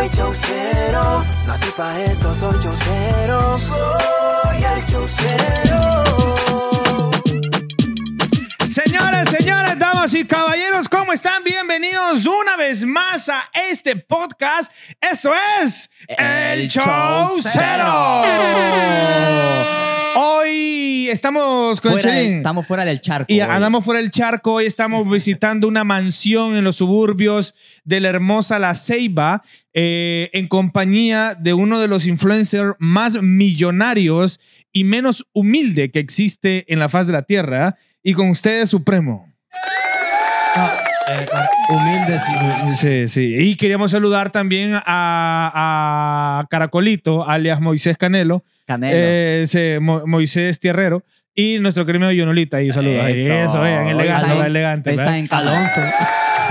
soy chaucero, nací pa' esto, soy chaucero, soy el chaucero. Señores, señores, damas y caballeros, ¿cómo están? Bienvenidos una vez más a este podcast. Esto es El, el Show Hoy estamos con fuera Estamos fuera del charco. Y andamos fuera del charco. Hoy estamos visitando una mansión en los suburbios de la hermosa La Ceiba, eh, en compañía de uno de los influencers más millonarios y menos humilde que existe en la faz de la tierra. Y con ustedes, Supremo. Ah. Humildes y Y queríamos saludar también a, Caracolito, alias Moisés Canelo. Eh, Moisés Tierrero. Y nuestro querido Yonolita y saludos. Eso. vean, elegante, está en- elegante. ahí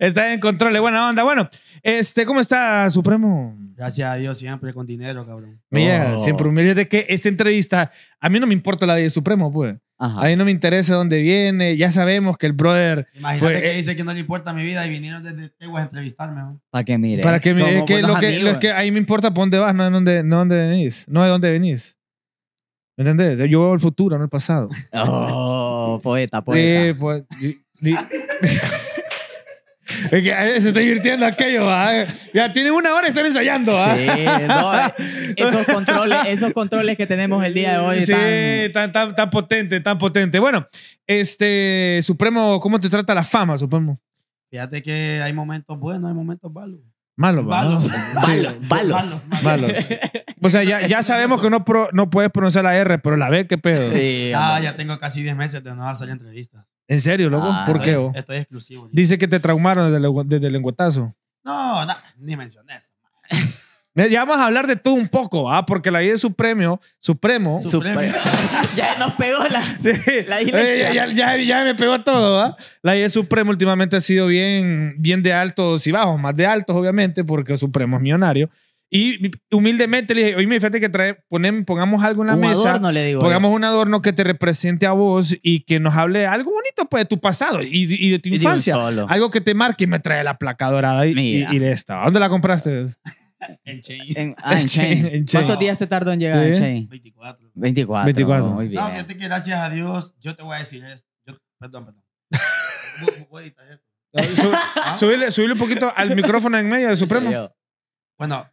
está en control buena onda. Bueno, este, ¿cómo está, Supremo? Gracias a Dios, siempre con dinero, cabrón. Mira, oh. siempre humilde. que esta entrevista, a mí no me importa la de Supremo, pues. ahí A mí no me interesa dónde viene. Ya sabemos que el brother. Imagínate que eh, dice que no le importa mi vida y vinieron desde Teguas a entrevistarme. Para que mire. Para que mire. Que lo, que, me importa por dónde vas, no de dónde, no dónde venís. No de dónde venís. ¿Me entendés? Yo veo el futuro, no el pasado. Oh, poeta, poeta. Sí, pues, Eh, se está divirtiendo aquello, Ya tiene una hora y están ensayando, Sí, eh, esos controles, esos controles que tenemos el día de hoy. Sí, tan... Tan, potente, tan potente. Bueno, este, Supremo, ¿cómo te trata la fama, Supremo? Fíjate que hay momentos buenos, hay momentos malos. Malos, malos. Malos, malos. O sea, ya, sabemos que no, no puedes pronunciar la R, pero la B, ¿qué pedo? Sí, ah, ya tengo casi 10 meses de no salir entrevistas. ¿En serio, loco? Ah, ¿Por qué? Estoy exclusivo. Dice que te traumaron desde el, desde No, no, ni mencioné eso. Ya vamos a hablar de todo un poco, ¿ah? Porque la idea su premio, supremo. Supremo. ya nos pegó la, la ya, ya, ya, me pegó todo, ¿ah? La idea supremo últimamente ha sido bien, bien de altos y bajos, más de altos, obviamente, porque supremo es millonario. Y humildemente le dije, oye, fíjate que trae, pongamos algo en la un mesa. Adorno, le digo, pongamos un adorno que te represente a vos y que nos hable algo bonito pues, de tu pasado y, de tu infancia. Algo que te marque y me trae la placa dorada y, de esta. ¿Dónde la compraste? En Chain. En, ah, ¿Cuántos días te tardó en llegar en Chain? 24. 24. Muy bien. No, fíjate que gracias a Dios, yo te voy a decir esto. perdón, perdón. voy Subirle, un poquito al micrófono en medio de Supremo. Bueno,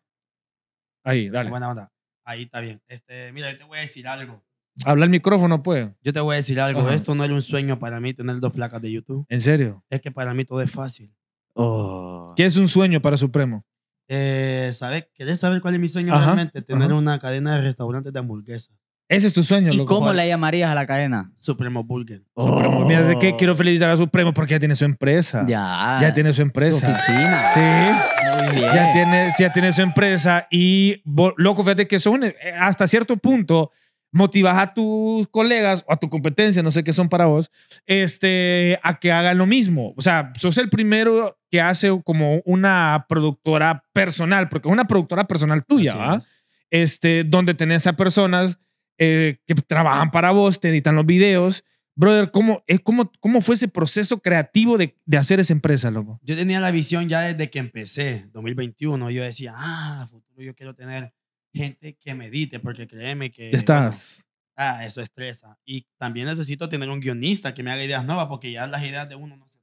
Ahí, dale. Buena onda. Ahí está bien. Este, mira, yo te voy a decir algo. Habla el micrófono, pues. Yo te voy a decir algo. Esto no era un sueño para mí tener dos placas de YouTube. ¿En serio? Es que para mí todo es fácil. Oh. ¿Qué es un sueño para Supremo? Eh, ¿sabes? ¿Querés saber cuál es mi sueño realmente? Tener una cadena de restaurantes de hamburguesas. Ese es tu sueño, ¿Y cómo le llamarías a la cadena? Supremo Bulger. Supremo. Mira, ¿de qué oh. quiero felicitar a Supremo? Porque ya tiene su empresa. Ya. Ya tiene su empresa. Su oficina. Sí. Muy bien. Ya tiene, ya tiene su empresa. Y, loco, fíjate que son eh, hasta cierto punto motivas a tus colegas o a tu competencia, no sé qué son para vos, este, a que hagan lo mismo. O sea, sos el primero que hace como una productora personal, porque es una productora personal tuya, ¿va? Este, donde tenés a personas eh, que trabajan para vos, te editan los videos. Brother, ¿cómo, es, cómo, cómo fue ese proceso creativo de, de, hacer esa empresa, loco? Yo tenía la visión ya desde que empecé, 2021. Yo decía, ah, futuro yo quiero tener gente que medite, porque créeme que... Estás. ah, eso estresa. Y también necesito tener un guionista que me haga ideas nuevas, porque ya las ideas de uno no se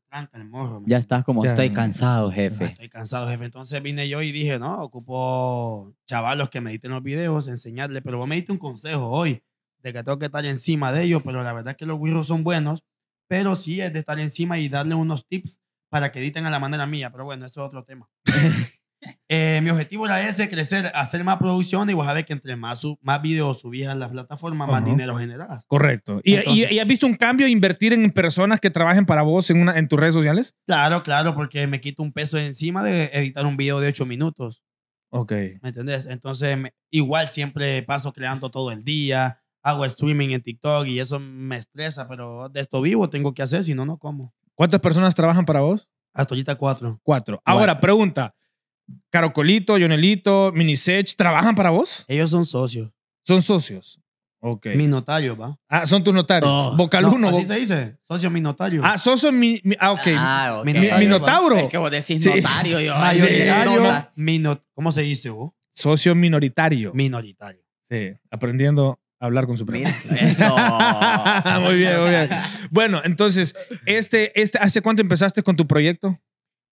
ya estás como, estoy cansado, jefe. Estoy cansado, jefe. Entonces vine yo y dije, no, ocupo chavalos que me editen los videos, enseñarles, pero vos me diste un consejo hoy de que tengo que estar encima de ellos, pero la verdad que los guirros son buenos, pero sí es de estar encima y darle unos tips para que editen a la manera mía, pero bueno, eso es otro tema. Eh, mi objetivo era ese, crecer, hacer más producción y vas a ver que entre más, más videos subías a la plataforma, más dinero generas. Correcto. ¿Y, has visto un cambio invertir en personas que trabajen para vos en, una, en tus redes sociales? Claro, claro, porque me quito un peso encima de editar un video de 8 minutos. Ok. ¿Me entendés? Entonces, igual siempre paso creando todo el día, hago streaming en TikTok y eso me estresa, pero de esto vivo tengo que hacer, si no, no como. ¿Cuántas personas trabajan para vos? Hasta ahorita cuatro. Cuatro. Ahora, pregunta. Carocolito, Jonelito, Minisech, ¿trabajan para vos? Ellos son socios. Son socios. Ok. Mi va. Ah, son tus notarios. No. uno. así se dice. Socio mi Ah, socio mi. ah, ok. Ah, okay. Mi, notario, minotauro. Es que vos decís notario. Yo, Mayoritario. ¿Cómo se dice vos? Socio minoritario. Minoritario. Sí. Aprendiendo a hablar con su primo. Eso. muy bien, muy bien. Bueno, entonces, este, este, ¿hace cuánto empezaste con tu proyecto?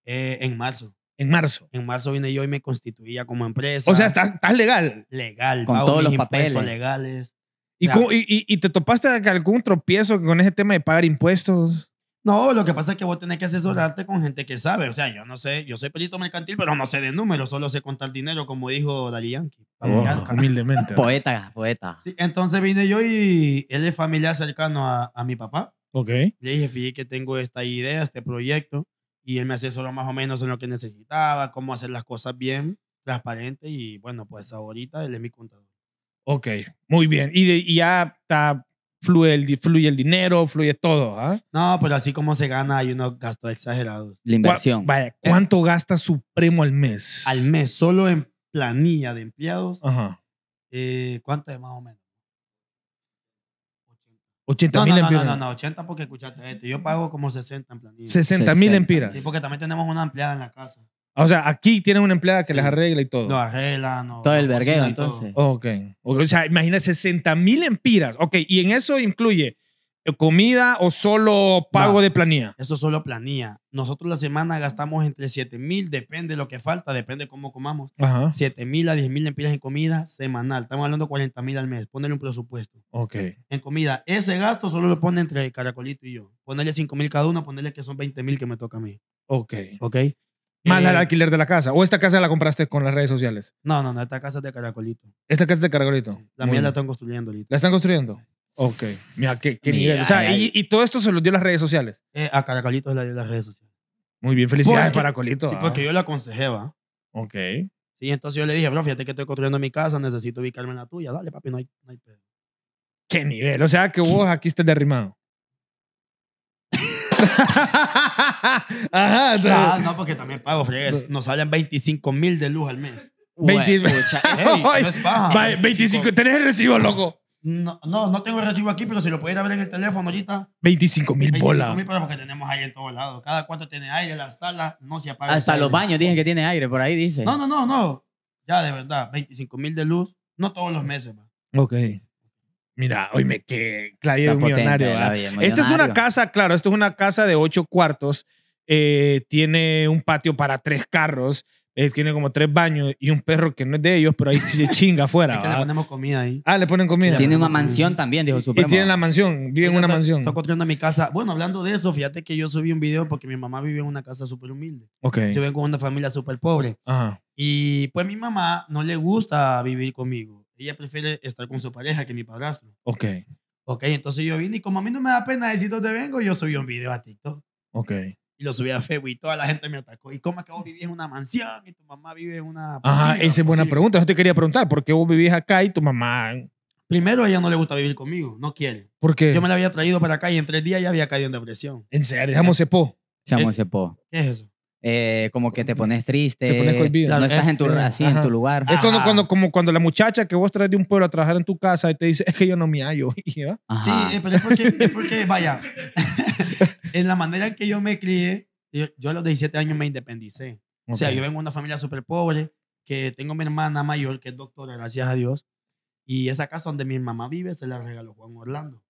Eh, en marzo. En marzo. En marzo vine yo y me constituía como empresa. O sea, estás, legal. Legal. Con todos los papeles. legales. ¿Y, y, te topaste algún tropiezo con ese tema de pagar impuestos? No, lo que pasa es que vos tenés que asesorarte con gente que sabe. O sea, yo no sé, yo soy perito mercantil, pero no sé de números, solo sé contar dinero, como dijo Dali Yankee. Oh, humildemente. poeta, poeta. Sí, entonces vine yo y él es familiar cercano a, a mi papá. Ok. Le dije, fíjate que tengo esta idea, este proyecto y él me solo más o menos en lo que necesitaba, cómo hacer las cosas bien, transparente y bueno, pues ahorita él es mi contador. Ok, muy bien. Y, ya está, fluye el, dinero, fluye todo. ¿ah? No, pero así como se gana hay unos gastos exagerados. La inversión. Eh, ¿cuánto gasta Supremo al mes? Al mes, solo en planilla de empleados. Ajá. Eh, ¿Cuánto es más o menos? 80 mil no, empiras. No, no, no, 80 porque escuchaste esto. Yo pago como 60 en planilla. 60 mil empiras. Sí, porque también tenemos una empleada en la casa. O sea, aquí tienen una empleada que les arregla y todo. Lo arregla, no. Todo el verguero, entonces. Ok. O sea, imagínate, 60 mil empiras. Ok, y en eso incluye comida o solo pago de planilla? Eso solo planilla. Nosotros la semana gastamos entre 7 mil, depende de lo que falta, depende de cómo comamos. Ajá. 7 mil a 10 mil lempiras en comida semanal. Estamos hablando de 40 mil al mes. Ponerle un presupuesto. Ok. En comida. Ese gasto solo lo pone entre Caracolito y yo. Ponerle 5 mil cada uno, ponerle que son 20 mil que me toca a mí. Ok. Ok. Más el eh, alquiler de la casa. ¿O esta casa la compraste con las redes sociales? No, no, no. Esta casa es de Caracolito. ¿Esta casa es de Caracolito? La mía la están construyendo ahorita. ¿La están construyendo? Ok. Mira, qué, nivel. O sea, y, todo esto se lo dio las redes sociales. Eh, a Caracolito se dio las redes sociales. Muy bien, felicidades, Caracolito. Sí, ah. porque yo le aconsejé, va. Ok. Sí, entonces yo le dije, bro, fíjate que estoy construyendo mi casa, necesito ubicarme en la tuya. Dale, papi, no hay, no hay pedo. Qué nivel. O sea, que vos aquí estés derrimado. Ajá, ah, no, porque también pago, fregues. Nos salen 25 mil de luz al mes. 20, mil. no 25, 25, tenés el recibo, loco. No, no, no tengo el recibo aquí, pero si lo pudiera ver en el teléfono ahorita. 25 mil bolas. 25 mil porque tenemos aire en todos lados. Cada cuarto tiene aire, la sala no se apaga. Hasta los baños dicen que tiene aire, por ahí dice. No, no, no, no. Ya de verdad, 25 mil de luz, no todos los meses. Man. Ok. Mira, hoy que quedé clavido un millonario, ¿ah? Esta es una casa, claro, esto es una casa de ocho cuartos. Eh, tiene un patio para tres carros él tiene como tres baños y un perro que no es de ellos, pero ahí se chinga afuera. Es que le ponemos comida ahí. Ah, le ponen comida. Tiene una mansión también, dijo su padre. Y tiene la mansión, vive en una mansión. Está construyendo mi casa. Bueno, hablando de eso, fíjate que yo subí un video porque mi mamá vive en una casa súper humilde. Ok. Yo vengo con una familia súper pobre. Ajá. Y pues mi mamá no le gusta vivir conmigo. Ella prefiere estar con su pareja que mi padrastro. Ok. Ok, entonces yo vine y como a mí no me da pena decir dónde vengo, yo subí un video a TikTok. Ok y lo subí a Facebook y toda la gente me atacó. ¿Y cómo es que vos vivís en una mansión y tu mamá vive en una... Ajá, esa es buena pregunta. Yo te quería preguntar, ¿por qué vos vivís acá y tu mamá... Primero, a ella no le gusta vivir conmigo, no quiere. ¿Por qué? Yo me la había traído para acá y en tres días ya había caído en depresión. ¿En serio? Sepo. Eh, Sepo. ¿Qué es eso? Eh, como que te pones triste, te pones claro, no estás en tu, así en tu lugar. Es cuando, cuando, como cuando la muchacha que vos traes de un pueblo a trabajar en tu casa y te dice, es que yo no me hallo. Sí, eh, pero es porque, es porque vaya, en la manera en que yo me crié, eh, yo, a los 17 años me independicé. O sea, yo vengo de una familia súper pobre, que tengo mi hermana mayor, que es doctora, gracias a Dios. Y esa casa donde mi mamá vive se la regaló Juan Orlando.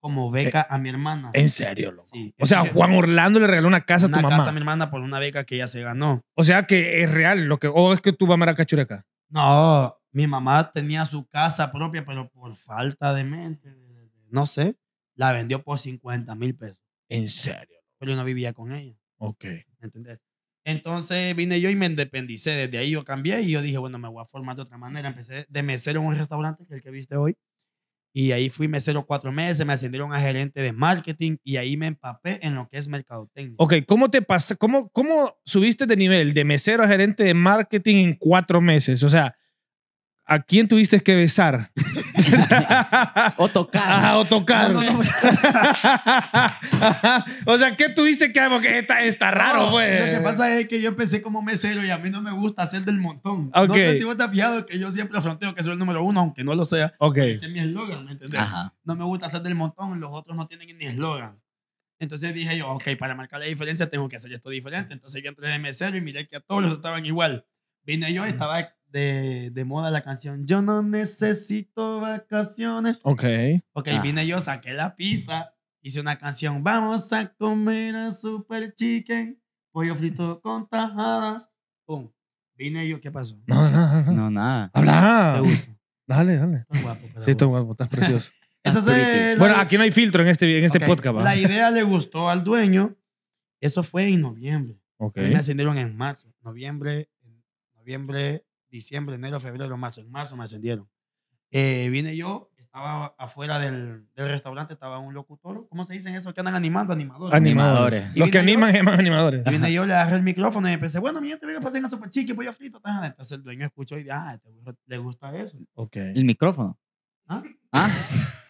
Como eh, beca a mi hermana. ¿En serio, loco? o sea, Juan Orlando le regaló una casa a tu mamá. Una casa a mi hermana por una beca que ella se ganó. O sea, que es real lo que... O es que tu mamá era cachureca. No, mi mamá tenía su casa propia, pero por falta de mente, no sé, la vendió por 50 mil pesos. En serio. Pero yo no vivía con ella. Ok. ¿Entendés? Entonces vine yo y me independicé. Desde ahí yo cambié y yo dije, bueno, me voy a formar de otra manera. Empecé de mesero en un restaurante, que el que viste hoy. Y ahí fui mesero cuatro meses, me ascendieron a gerente de marketing y ahí me empapé en lo que es mercadotecnia. Ok, ¿cómo te pasa? ¿Cómo, cómo subiste de nivel de mesero a gerente de marketing en cuatro meses? O sea, ¿A quién tuviste que besar? o tocar. o tocar. o sea, ¿qué tuviste que Porque está, raro, güey. Pues. Lo que pasa es que yo empecé como mesero y a mí no me gusta hacer del montón. aunque No sé si vos te has fijado que yo siempre afronteo que soy el número uno, aunque no lo sea. Ese es mi eslogan, ¿me entendés? No me gusta hacer del montón, los otros no tienen ni eslogan. Entonces dije yo, ok, para marcar la diferencia tengo que hacer esto diferente. Entonces yo entré de mesero y miré que a todos los estaban igual. Vine yo y estaba de, moda la canción Yo no necesito vacaciones. Ok. Ok, ah. vine yo, saqué la pista, hice una canción, vamos a comer a Super Chicken, pollo frito con tajadas. Pum. Vine yo, ¿qué pasó? No, nada. No, nada. Habla. Dale, dale. guapo. sí, estoy guapo, estás precioso. Entonces, bueno, aquí no hay filtro en este, en este podcast. La idea le gustó al dueño. Eso fue en noviembre. Me ascendieron en marzo. Noviembre, noviembre, diciembre, enero, febrero, marzo. En marzo me ascendieron. Eh, vine yo, estaba afuera del, restaurante, estaba un locutor. ¿Cómo se dicen eso? Que andan animando, animadores. Animadores. Los que animan, es animan animadores. vine yo, le agarré el micrófono y empecé, bueno, mi gente, venga, pasen a Super Chiqui, voy a frito. Entonces el dueño escuchó y dice, ah, este le gusta eso. Ok. ¿El micrófono? ¿Ah? ¿Ah?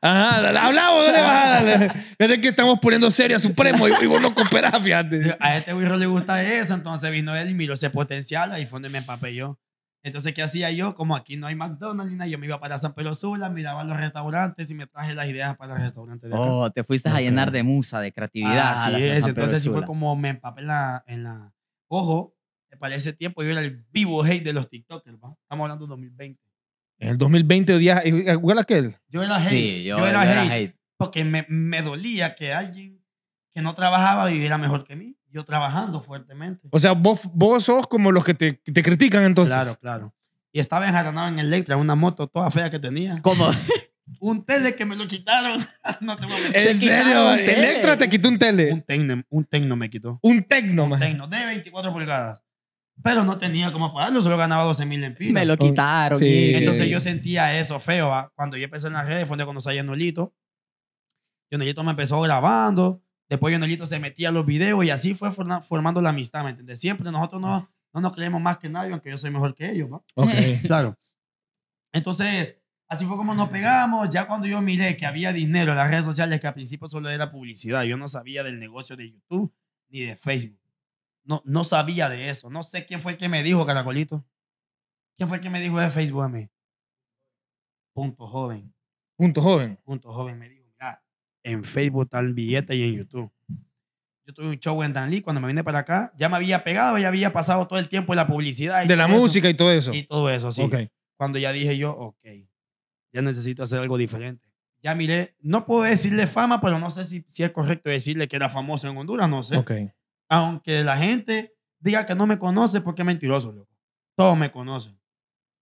Ajá, hablamos, dale, bajada. Fíjate que estamos poniendo serio a Supremo y, vos no cooperás, fíjate. A este güiro le gusta eso, entonces vino él y miró ese potencial, ahí fue donde me empapé yo. Entonces, ¿qué hacía yo? Como aquí no hay McDonald's ni nada, yo me iba para San Pedro Sula, miraba los restaurantes y me traje las ideas para los restaurantes. De Oh, te fuiste a llenar de musa, de creatividad. Ah, así es, entonces sí fue como me empapé en la, en la... Ojo, para ese tiempo yo era el vivo hate de los TikTokers, Estamos hablando de 2020. En el 2020 odias. es eh, eh, aquel? Yo era hate. Sí, yo, era, yo Porque me, me dolía que alguien que no trabajaba viviera mejor que mí. Yo trabajando fuertemente. O sea, vos, vos sos como los que te, te critican entonces. Claro, claro. Y estaba enjaranado en Electra, una moto toda fea que tenía. ¿Cómo? un tele que me lo quitaron. no te voy a ¿En serio? ¿Electra te quitó un tele? Un Tecno, un tecno me quitó. ¿Un Tecno? Un Tecno, de 24 pulgadas pero no tenía cómo pagarlo, solo ganaba 12 mil lempiras. Me lo quitaron. Entonces yo sentía eso feo. Cuando yo empecé en las redes, fue cuando salía Nolito. Nolito me empezó grabando. Después Nolito se metía a los videos y así fue formando la amistad, ¿me entiendes? Siempre nosotros no, nos creemos más que nadie, aunque yo soy mejor que ellos, ¿va? claro. Entonces, así fue como nos pegamos. Ya cuando yo miré que había dinero en las redes sociales, que al principio solo era publicidad, yo no sabía del negocio de YouTube ni de Facebook. No, sabía de eso. No sé quién fue el que me dijo, Caracolito. ¿Quién fue el que me dijo de Facebook a mí? Punto joven. Punto joven. Punto joven me dijo, mira, en Facebook tal billete y en YouTube. Yo tuve un show en Danlí cuando me vine para acá. Ya me había pegado, ya había pasado todo el tiempo de la publicidad. de la música y todo eso. Y todo eso, sí. Okay. Cuando ya dije yo, ok, ya necesito hacer algo diferente. Ya miré, no puedo decirle fama, pero no sé si, si es correcto decirle que era famoso en Honduras, no sé. Ok aunque la gente diga que no me conoce, porque es mentiroso, loco. Todos me conocen.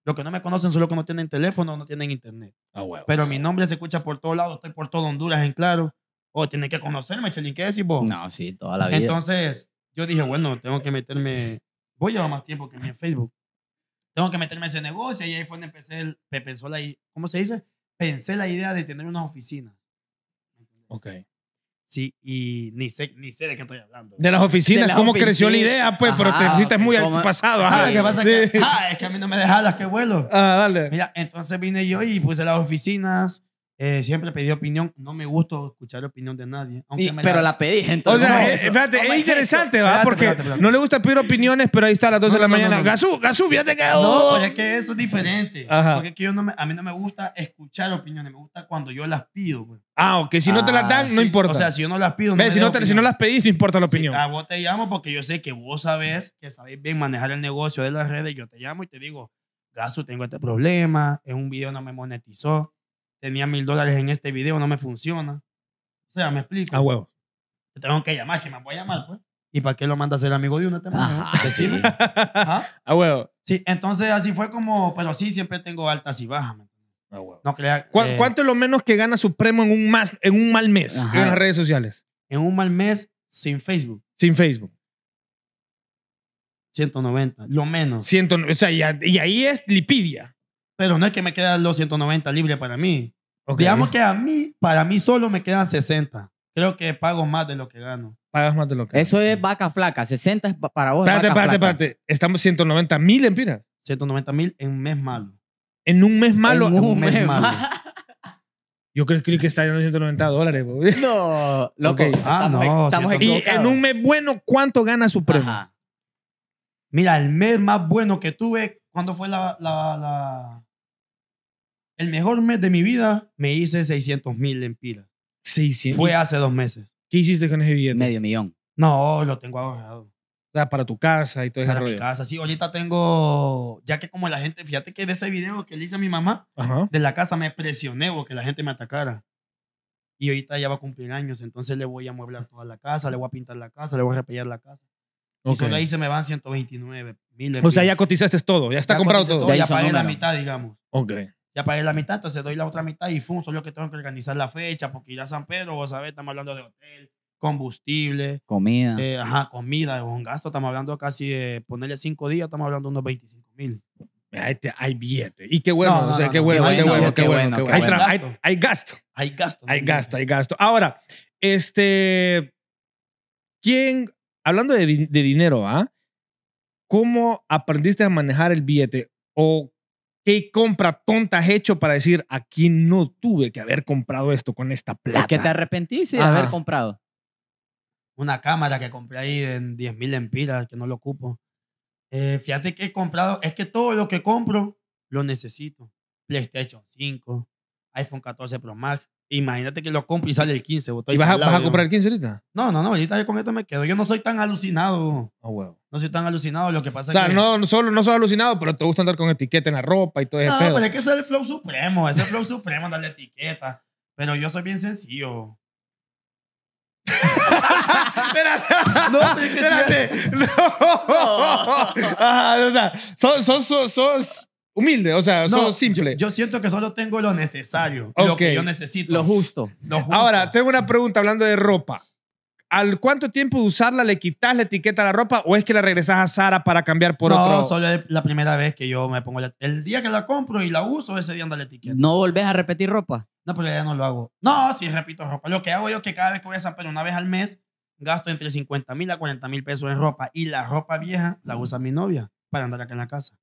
Los que no me conocen son los que no tienen teléfono, no tienen internet. Pero mi nombre se escucha por todos lados, estoy por todo Honduras en claro. O oh, tiene que conocerme, Chelín, ¿qué vos? No, sí, toda la vida. Entonces, yo dije, bueno, tengo que meterme. Voy a llevar más tiempo que mi en Facebook. Tengo que meterme ese negocio y ahí fue donde empecé, el, pensó la, ¿cómo se dice? Pensé la idea de tener unas oficinas. Ok. Sí, y ni sé, ni sé de qué estoy hablando. De las oficinas, cómo creció la idea, pues, pero te fuiste muy al pasado. Ajá, ¿qué pasa? es que a mí no me dejaban las que vuelo. Ah, dale. Mira, entonces vine yo y puse las oficinas, eh, siempre pedí opinión. No me gusta escuchar la opinión de nadie. pero la... pedí, entonces. O sea, eh, es, interesante, ¿verdad? Porque no le gusta pedir opiniones, pero ahí está a las 12 de la mañana. Gasú, Gasú, fíjate que. No, oh. que eso es diferente. Porque no a mí no me gusta escuchar opiniones, me gusta cuando yo las pido, pues. ah Ah, que si no te las dan, ah, no importa. O sea, si yo no las pido. si, no te, si no las pedís, no importa la opinión. Ah, vos te llamo porque yo sé que vos sabés que sabéis bien manejar el negocio de las redes. Yo te llamo y te digo, Gasú, tengo este problema, en un video no me monetizó tenía mil dólares en este video, no me funciona. O sea, me explica. A huevo. Te tengo que llamar, que me voy a llamar, pues. ¿Y para qué lo mandas a ser amigo de una Te A huevo. Sí, entonces así fue como, pero sí, siempre tengo altas y bajas. A huevo. Eh, ¿Cuánto es lo menos que gana Supremo en un, más, en un mal mes en las redes sociales? En un mal mes sin Facebook. Sin Facebook. 190, lo menos. o sea, y ahí es lipidia pero no es que me quedan los 190 libres para mí. Digamos que a mí, para mí solo me quedan 60. Creo que pago más de lo que gano. Pagas más de lo que Eso es vaca flaca. 60 es para vos. Espérate, espérate, espérate. Estamos 190 mil en Pira. 190 mil en un mes malo. En un mes malo. En un, mes, malo. Yo creo, que está en 190 dólares. No, loco. Ah, no. y en un mes bueno, ¿cuánto gana Supremo? Ajá. Mira, el mes más bueno que tuve, ¿cuándo fue la, el mejor mes de mi vida, me hice 600 mil lempiras. 600. Fue hace dos meses. ¿Qué hiciste con ese billete? Medio millón. No, lo tengo ahorrado. O sea, para tu casa y todo eso. Para mi casa, sí. Ahorita tengo, ya que como la gente, fíjate que de ese video que le hice a mi mamá, de la casa me presioné porque la gente me atacara. Y ahorita ya va a cumplir años, entonces le voy a mueblar toda la casa, le voy a pintar la casa, le voy a repellar la casa. Y solo ahí se me van 129 mil. O sea, ya cotizaste todo, ya está comprado todo. Ya, ya pagué la mitad, digamos. Ok ya pagué la mitad, entonces doy la otra mitad y fum, soy yo que tengo que organizar la fecha, porque ir a San Pedro, vos sabés, estamos hablando de hotel, combustible. Comida. Eh, ajá, comida, un gasto, estamos hablando casi de ponerle cinco días, estamos hablando de unos 25 mil. Este, hay billete. Y qué bueno, qué bueno, qué bueno, qué Hay, gasto. Hay, gasto. Hay gasto. Hay gasto, hay gasto. Ahora, este, ¿quién, hablando de, de dinero, ¿ah? ¿Cómo aprendiste a manejar el billete? ¿O ¿Qué compra tonta has hecho para decir aquí no tuve que haber comprado esto con esta plata? Que te arrepentiste de haber comprado. Una cámara que compré ahí en 10.000 mil empiras, que no lo ocupo. Eh, fíjate que he comprado, es que todo lo que compro lo necesito. PlayStation 5, iPhone 14 Pro Max. Imagínate que lo compro y sale el 15. ¿Y vas, a, comprar el 15 ahorita? No, no, no. Ahorita yo con esto me quedo. Yo no soy tan alucinado. Oh, ah, wow. No soy tan alucinado. Lo que pasa es que... no, solo no soy alucinado, pero te gusta andar con etiqueta en la ropa y todo eso. No, pues pero es que ese es el flow supremo. Ese es el flow supremo, darle etiqueta. Pero yo soy bien sencillo. espérate. No, espérate. No. o sea, sos, sos humilde, o sea, solo simple. Yo, siento que solo tengo lo necesario, lo que yo necesito. Lo justo. Ahora, tengo una pregunta hablando de ropa. ¿Al cuánto tiempo de usarla le quitas la etiqueta a la ropa o es que la regresas a Sara para cambiar por no, solo es la primera vez que yo me pongo la... El día que la compro y la uso, ese día anda la etiqueta. No volvés a repetir ropa. No, pero ya no lo hago. No, sí, repito, ropa. Lo que hago yo es que cada vez que voy a San una vez al mes, gasto entre 50 mil a 40 mil pesos en ropa. Y la ropa vieja la usa mi novia para andar acá en la casa.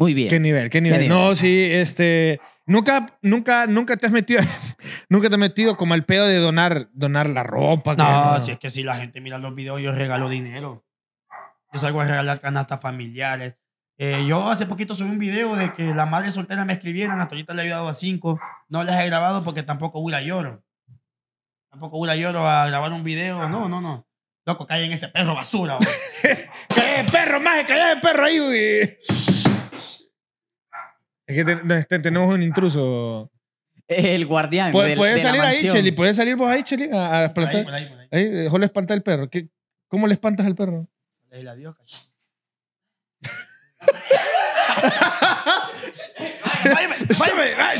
Muy bien. ¿Qué nivel? ¿Qué nivel? No, sí, este. Nunca, nunca, nunca te has metido, nunca te has metido como al pedo de donar, donar la ropa. No, si es que si la gente mira los videos, yo regalo dinero. Yo salgo a regalar canastas familiares. Eh, yo hace poquito subí un video de que la madre soltera me escribieron, hasta ahorita le he ayudado a cinco. No las he grabado porque tampoco Ura lloro. Tampoco Ura lloro a grabar un video. No, no, no. Loco, cae en ese perro basura. qué perro, más que en perro ahí, güey. Es que este, tenemos un intruso. El guardián. puedes salir ahí, Cheli. Puedes salir vos ahí, Cheli, a, a espantar. ahí, eh, le espantas al el perro. ¿Cómo le espantas al perro? El adiós,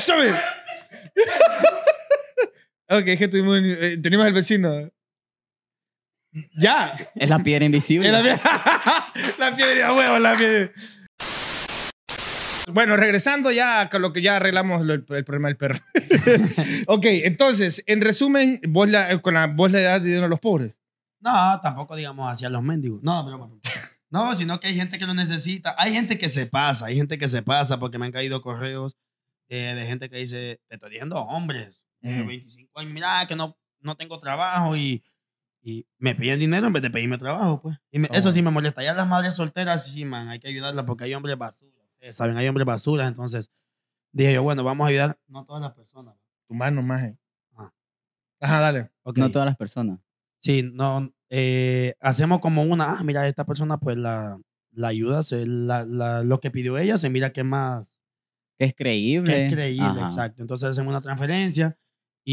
¡Sube! ok, es que tuvimos. Eh, tenemos el vecino. Ya. Es la piedra invisible. la piedra, la piedra huevo, la piedra. Bueno, regresando ya a lo que ya arreglamos el, problema del perro. ok, entonces, en resumen, vos la, eh, con la, voz le das dinero a los pobres. No, tampoco digamos hacia los mendigos. No, pero... No, sino que hay gente que lo necesita. Hay gente que se pasa, hay gente que se pasa porque me han caído correos eh, de gente que dice, te estoy diciendo hombres, eh, 25 años, mira, que no, no tengo trabajo y, y me piden dinero en vez de pedirme trabajo, pues. Eso oh. sí me molesta. Ya las madres solteras, sí, man, hay que ayudarlas porque hay hombres basura. Eh, saben, hay hombres basura, entonces dije yo, bueno, vamos a ayudar, no todas las personas. Tu mano, maje. Ah. Ajá, dale. No todas las personas. Sí, no, eh, hacemos como una, ah, mira, esta persona pues la, la ayuda, lo que pidió ella, se mira es más. es creíble. Que es creíble, exacto. Entonces hacemos una transferencia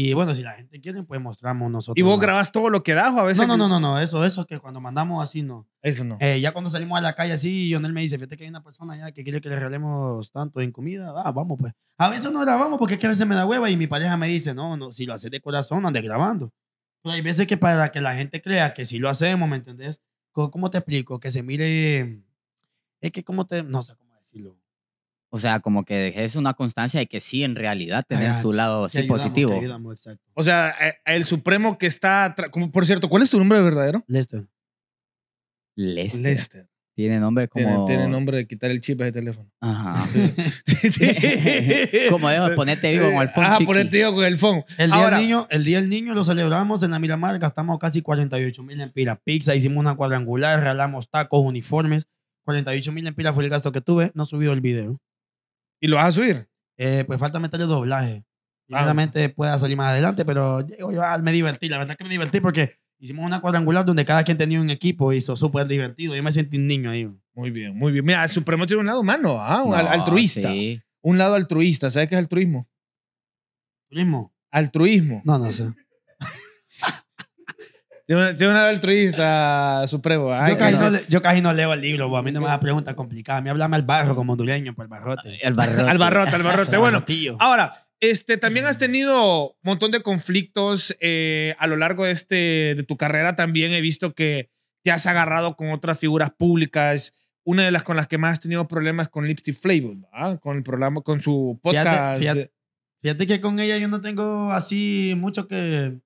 y bueno, si la gente quiere, pues mostramos nosotros. ¿Y vos grabas todo lo que das o a veces? No, no, no, no, eso, eso es que cuando mandamos así no. Eso no. Eh, ya cuando salimos a la calle así, Yonel me dice, fíjate que hay una persona allá que quiere que le regalemos tanto en comida, ah, vamos pues. A veces no grabamos porque es que a veces me da hueva y mi pareja me dice, no, no, si lo haces de corazón, andes grabando. Pero hay veces que para que la gente crea que sí lo hacemos, ¿me entendés? ¿Cómo te explico? Que se mire, es que como te, no sé cómo decirlo. O sea, como que es una constancia de que sí, en realidad, tenés tu lado sí, positivo. o sea, eh, el Supremo que está. Como, por cierto, ¿cuál es tu nombre verdadero? Lester. Lester. Tiene nombre como. Tiene, nombre de quitar el chip de teléfono. Ajá. sí, como dejo, ponerte vivo con el phone. Ajá, ponerte vivo con el phone. El día, del niño, el día niño lo celebramos en la Miramar, gastamos casi 48 mil en pira pizza, hicimos una cuadrangular, regalamos tacos, uniformes. 48 mil en pila fue el gasto que tuve, no subió el video. ¿Y lo vas a subir? Eh, pues falta meterle doblaje. Claramente ah, pueda salir más adelante, pero yo, me divertí. La verdad que me divertí porque hicimos una cuadrangular donde cada quien tenía un equipo y fue súper divertido. Yo me sentí un niño ahí. Muy bien, muy bien. Mira, el Supremo tiene un lado humano, ¿ah? altruista. Un lado altruista. ¿Sabes qué es altruismo? ¿Altruismo? Altruismo. No, no sé. Tiene un, altruista supremo. ¿ah? yo, casi no. leo el libro, a mí no me da preguntas complicadas. A mí hablame al barro como hondureño, por el barrote. Al barrote. al barrote, bueno, ahora, este, también has tenido un montón de conflictos eh, a lo largo de, este, de tu carrera. También he visto que te has agarrado con otras figuras públicas. Una de las con las que más has tenido problemas es con Lipstick Flavor, Con el programa, con su podcast. fíjate que con ella yo no tengo así mucho que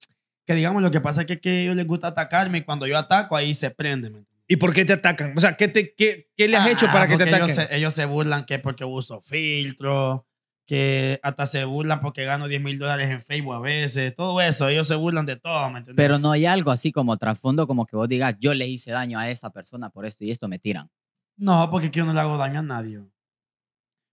que digamos, lo que pasa es que, ellos les gusta atacarme y cuando yo ataco ahí se prende. ¿Y por qué te atacan? O sea, ¿qué, te, le has hecho para ah, que te ataquen? Ellos se, burlan que porque uso filtro, que hasta se burlan porque gano 10 mil dólares en Facebook a veces, todo eso, ellos se burlan de todo, ¿me entiendes? Pero no hay algo así como trasfondo, como que vos digas, yo le hice daño a esa persona por esto y esto me tiran. No, porque yo no le hago daño a nadie.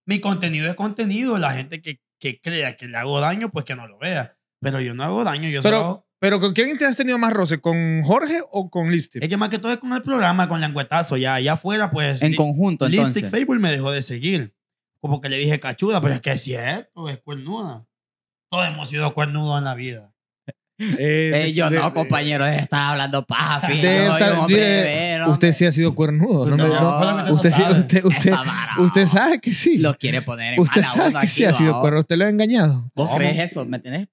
Mi contenido es contenido, la gente que, crea que le hago daño, pues que no lo vea. Pero yo no hago daño, yo solo ¿Pero con quién te has tenido más roce? ¿Con Jorge o con Lipstick? Es que más que todo es con el programa, con Languetazo, ya allá afuera, pues. En conjunto, entonces. Lipstick Facebook me dejó de seguir. Como que le dije cachuda, pero es que es cierto, es cuernuda. Todos hemos sido cuernudos en la vida. Eh, eh yo no, estaba hablando paja, Usted sí ha sido cuernudo, usted, sí, usted, usted, usted, sabe que sí. Lo quiere poner en Usted sabe que sí ha sido cuernudo, usted lo ha engañado. ¿Vos crees eso? ¿Me tenés?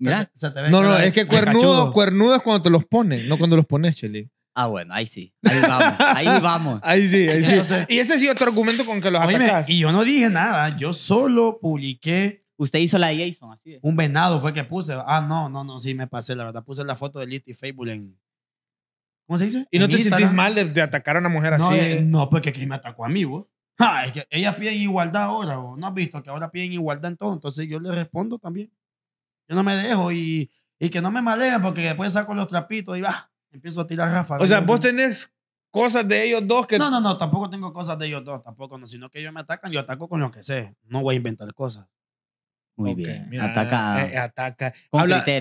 no, no, es que cuernudo, es cuando te los pones, no cuando los pones, Cheli. Ah, bueno, ahí sí. Ahí vamos. ahí sí, ahí sí. y ese sí otro argumento con que los atacas. Y yo no dije nada. Yo solo publiqué. Usted hizo la Jason, así es. Un venado fue que puse. Ah, no, no, no, sí me pasé, la verdad. Puse la foto de Listy Fable en. ¿Cómo se dice? ¿Y no te sentís mal de, atacar a una mujer así? Eh, no, porque pues aquí me atacó a mí, vos. Ah, es que ellas piden igualdad ahora, vos. ¿No has visto que ahora piden igualdad en todo? Entonces yo le respondo también yo no me dejo y, y que no me malean porque después saco los trapitos y va, empiezo a tirar ráfagas. O sea, vos tenés cosas de ellos dos que... No, no, no, tampoco tengo cosas de ellos dos, tampoco, sino que ellos me atacan, yo ataco con lo que sé, no voy a inventar cosas. Muy bien. ataca. Eh, eh, ataca.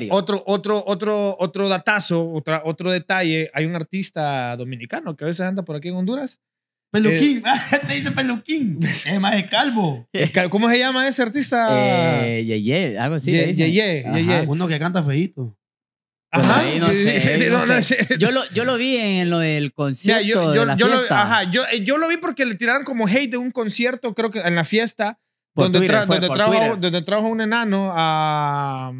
Otro, otro, otro, otro datazo, otro detalle. Hay un artista dominicano que a veces anda por aquí en Honduras Peluquín, eh, te dice peluquín. Es más, de calvo. ¿Cómo se llama ese artista? Eh, Yeye, algo así. Yeye. Uno que canta feíto. Ajá. No sé, Yo, lo, vi en lo del concierto. yo, de la Lo, ajá, yo, eh, yo lo vi porque le tiraron como hate de un concierto, creo que en la fiesta, donde, donde, trajo, un enano a.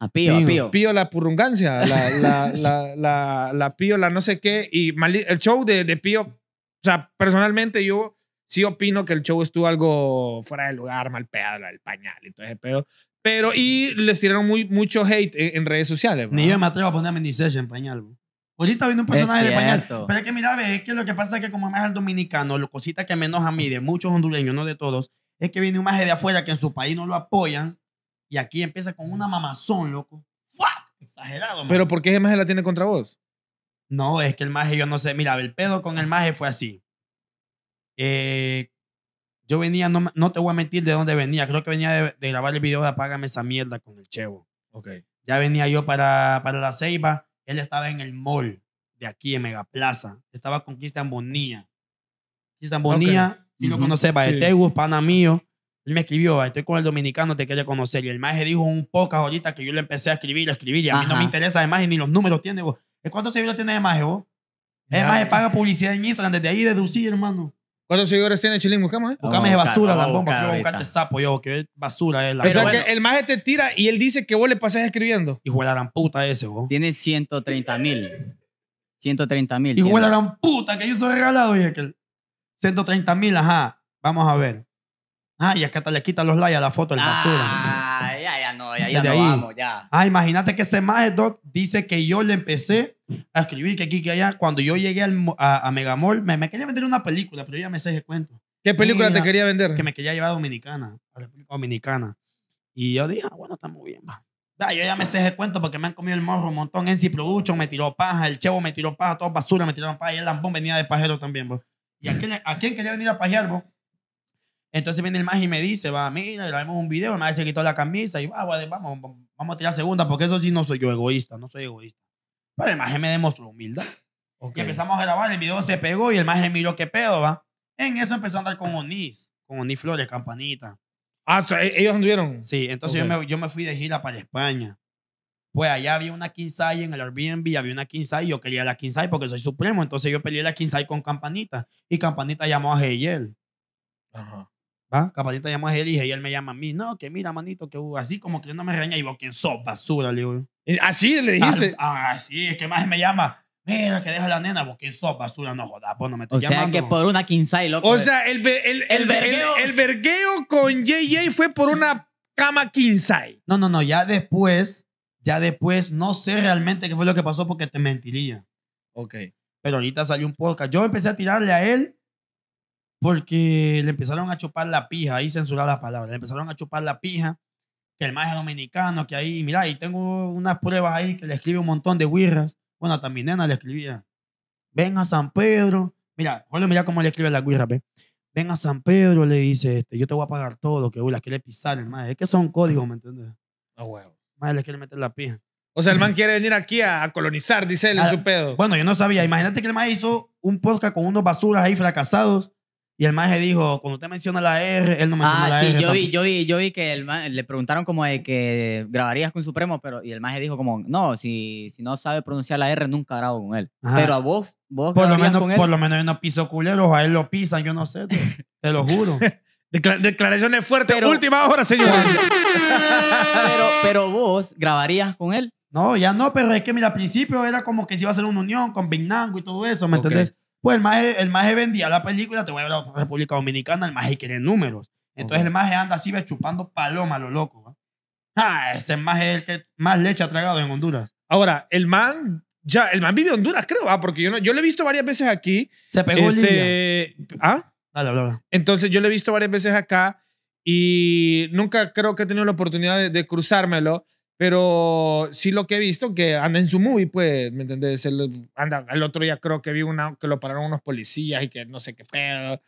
A Pío, Pío, Pío. la purrungancia, la, la, la, Pío la no sé qué. Y el show de, de Pío o sea, personalmente yo sí opino que el show estuvo algo fuera de lugar, mal pedo, el pañal y todo ese pedo. Pero, y les tiraron muy, mucho hate en, redes sociales. Ni yo me atrevo a ponerme ni en pañal, Ahorita viene un personaje de pañal. Pero es que mira, ve, es que lo que pasa es que como es el dominicano, lo cosita que menos a mí, de muchos hondureños, no de todos, es que viene un maje de afuera que en su país no lo apoyan y aquí empieza con una mamazón, loco. ¡Fuck! Exagerado, Pero ¿por qué ese maje la tiene contra vos? No, es que el Mage yo no sé. Mira, el pedo con el Mage fue así. Eh, yo venía, no, no, te voy a mentir de dónde venía. Creo que venía de, grabar el video de Apágame esa mierda con el Chevo. Ya venía yo para, para la Ceiba. Él estaba en el mall de aquí, en Megaplaza. Estaba con Cristian Bonilla. Cristian Bonilla, si lo uh -huh. pana mío. Él me escribió, estoy con el dominicano, te quería conocer. Y el maje dijo un poco ahorita que yo le empecé a escribir, a escribir. Y a mí no me interesa además ni los números tiene. ¿Cuántos seguidores tiene Maje, vos? maje paga publicidad en Instagram. Desde ahí deducí, hermano. ¿Cuántos seguidores tiene Chilín? Buscamos, ¿eh? Buscame de basura, la bomba. yo voy a buscarte sapo, yo, que es basura. Es eh, la o sea que el maje te tira y él dice que vos le pasás escribiendo. Y de la gran puta ese, vos. Tiene 130 mil. 130 mil. Hijo de la gran puta que yo soy regalado, y que 130 mil, ajá. Vamos a ver. Ah, y acá te le quita los likes a la foto, el basura. Ah, ya, ya no, ya, ya no vamos, ya. Ah, imagínate que ese maje, Doc, dice que yo le empecé a escribir que aquí, que allá. Cuando yo llegué al, a, megamol me, quería vender una película, pero yo ya me sé ese cuento. ¿Qué película te quería vender? Que me quería llevar a Dominicana, a República Dominicana. Y yo dije, ah, bueno, está muy bien, va. Da, yo ya me sé ese cuento porque me han comido el morro un montón. si Production me tiró paja, el Chevo me tiró paja, todo basura me tiraron paja y el Lambón venía de pajero también, ¿Y a quién, a quería venir a pajear, bro? Entonces viene el más y me dice, va, mira, grabemos un video, me dice se quitó la camisa y va, vamos, vamos a tirar segunda, porque eso sí no soy yo egoísta, no soy egoísta. Pero el maje me demostró humildad. empezamos a grabar, el video se pegó y el maje miró qué pedo, ¿va? En eso empezó a andar con Onis, con Onis Flores, Campanita. Ah, ¿e-, ¿ellos anduvieron? Sí, entonces yo, me, fui de gira para España. Pues allá había una Kinsai en el Airbnb, había una Kinsai, y yo quería la Kinsai porque soy supremo. Entonces yo peleé la Kinsai con Campanita y Campanita llamó a Heyel. Ajá. ¿Va? Campanita llamó a Heyel y Heyel me llama a mí. No, que mira, manito, que uh, así como que no me reña y vos, ¿quién sos? Basura, le digo. Así ah, le ah, dijiste. Ah, sí, es que más me llama. Mira, que deja la nena, porque eso sos basura, no jodas, pues no me estás O sea, que por una loco. O eh. sea, el, el, vergueo. con JJ fue por una cama quincea. No, no, no, ya después, ya después, no sé realmente qué fue lo que pasó porque te mentiría. Ok. Pero ahorita salió un podcast. Yo empecé a tirarle a él porque le empezaron a chupar la pija, ahí censurar las palabras, le empezaron a chupar la pija que el más es dominicano, que ahí, mira, y tengo unas pruebas ahí que le escribe un montón de guirras. Bueno, también nena le escribía. Ven a San Pedro. Mira, ponle mira cómo le escribe la guirra, Ven a San Pedro, le dice, este, yo te voy a pagar todo, que huela las quiere pisar, el más. Es que son códigos, ¿me entiendes? No huevo. le quiere meter la pija. O sea, el man quiere venir aquí a, colonizar, dice él, en ah, su pedo. Bueno, yo no sabía. Imagínate que el maíz hizo un podcast con unos basuras ahí fracasados y el maje dijo, cuando usted menciona la R, él no menciona ah, la R. Ah, sí, yo vi, yo, vi, yo vi que el le preguntaron como de que grabarías con Supremo, pero y el maje dijo como, no, si, si no sabe pronunciar la R, nunca grabo con él. Pero a vos, vos por lo menos, con él. Por lo menos yo no piso culeros, a él lo pisan, yo no sé, te, lo juro. declaraciones fuertes, última hora, señor. pero, vos, ¿grabarías con él? No, ya no, pero es que mira, al principio era como que se iba a hacer una unión con Big y todo eso, ¿me entendés? Pues el maje, el vendía la película, te voy a hablar de República Dominicana, el maje quiere números. Entonces el maje anda así, va chupando paloma, lo loco. Ah, ese maje es el que más leche ha tragado en Honduras. Ahora, el man, ya, el man vive en Honduras, creo, ah porque yo, no, yo lo he visto varias veces aquí. Se pegó este, ¿Ah? Entonces yo lo he visto varias veces acá y nunca creo que he tenido la oportunidad de cruzármelo. Pero sí lo que he visto, que anda en su movie, pues, ¿me entendés? El, anda, el otro día creo que vi una, que lo pararon unos policías y que no sé qué pedo.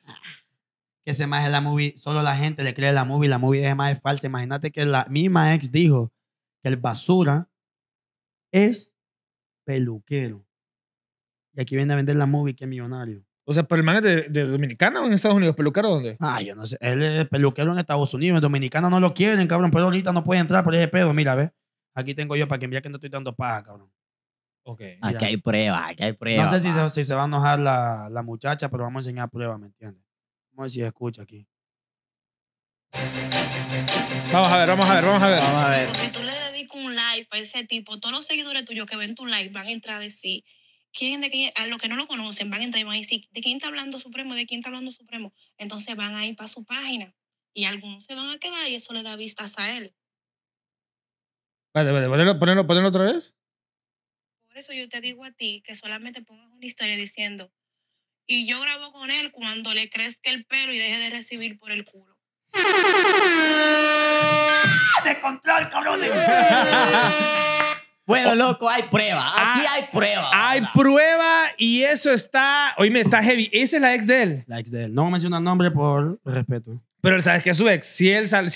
Que se más la movie, solo la gente le cree la movie, la movie de más es falsa. Imagínate que la misma ex dijo que el basura es peluquero. Y aquí viene a vender la movie que millonario. O sea, pero el man es de, dominicano Dominicana o en Estados Unidos, peluquero dónde? Ah, yo no sé. Él es peluquero en Estados Unidos, en Dominicana no lo quieren, cabrón, pero ahorita no puede entrar por ese pedo. Mira, ve. Aquí tengo yo para que envíe que no estoy dando paja, cabrón. Ok. aquí hay prueba, aquí hay pruebas. No sé si se, va a enojar la, muchacha, pero vamos a enseñar pruebas, ¿me entiendes? Vamos a ver si escucha aquí. Vamos a ver, vamos a ver, vamos a ver. Vamos a ver. Si tú le dedicas un like a ese tipo, todos los seguidores tuyos que ven tu like van a entrar a decir, ¿Quién de quién? A los que no lo conocen van a entrar y decir, ¿de quién está hablando Supremo? ¿De quién está hablando Supremo? Entonces van a ir para su página y algunos se van a quedar y eso le da vistas a él. Vale, vale, ponelo, ponelo, otra vez. Por eso yo te digo a ti que solamente pongas una historia diciendo, y yo grabo con él cuando le crezca el pelo y deje de recibir por el culo. ¡De control, cabrón! Bueno, oh. loco, hay prueba. Ah, aquí hay, prueba. Hay prueba y eso está. me está heavy. Esa es la ex de él. La ex de él. No menciona nombre por respeto. Pero él sabe que es su ex. Si él sabe.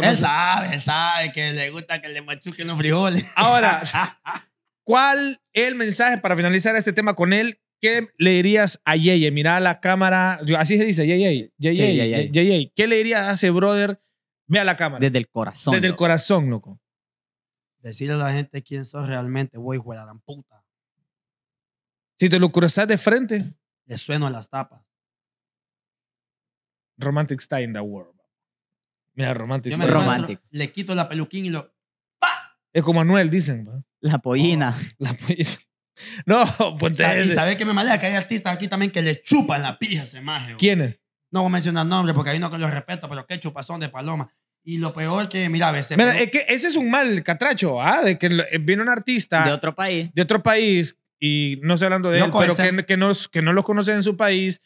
él sabe, sabe que le gusta que le machuquen los frijoles. Ahora, ¿cuál es el mensaje para finalizar este tema con él? ¿Qué le dirías a Yeye? Mirá la cámara. Así se dice, Yeye. Yeye. ¿Qué le dirías a ese brother? Mira la cámara. Desde el corazón. Desde el corazón, loco decirle a la gente quién sos realmente, voy jugar la puta. Si te lo cruzas de frente. Le sueno las tapas. Romantic está in the world. Mira, Romantic. le quito la peluquín y lo... ¡Pah! Es como Manuel, dicen. La pollina. la pollina. No, pues y sabes que me malea que hay artistas aquí también que le chupan la pija a ese ¿Quiénes? No voy a mencionar nombres porque ahí no que los respeto, pero qué chupazón de paloma. Y lo peor que, mira, a veces... es que ese es un mal catracho, ¿ah? De que eh, viene un artista... De otro país. De otro país, y no estoy hablando de él, pero que, que, no, que no los conoce en su país,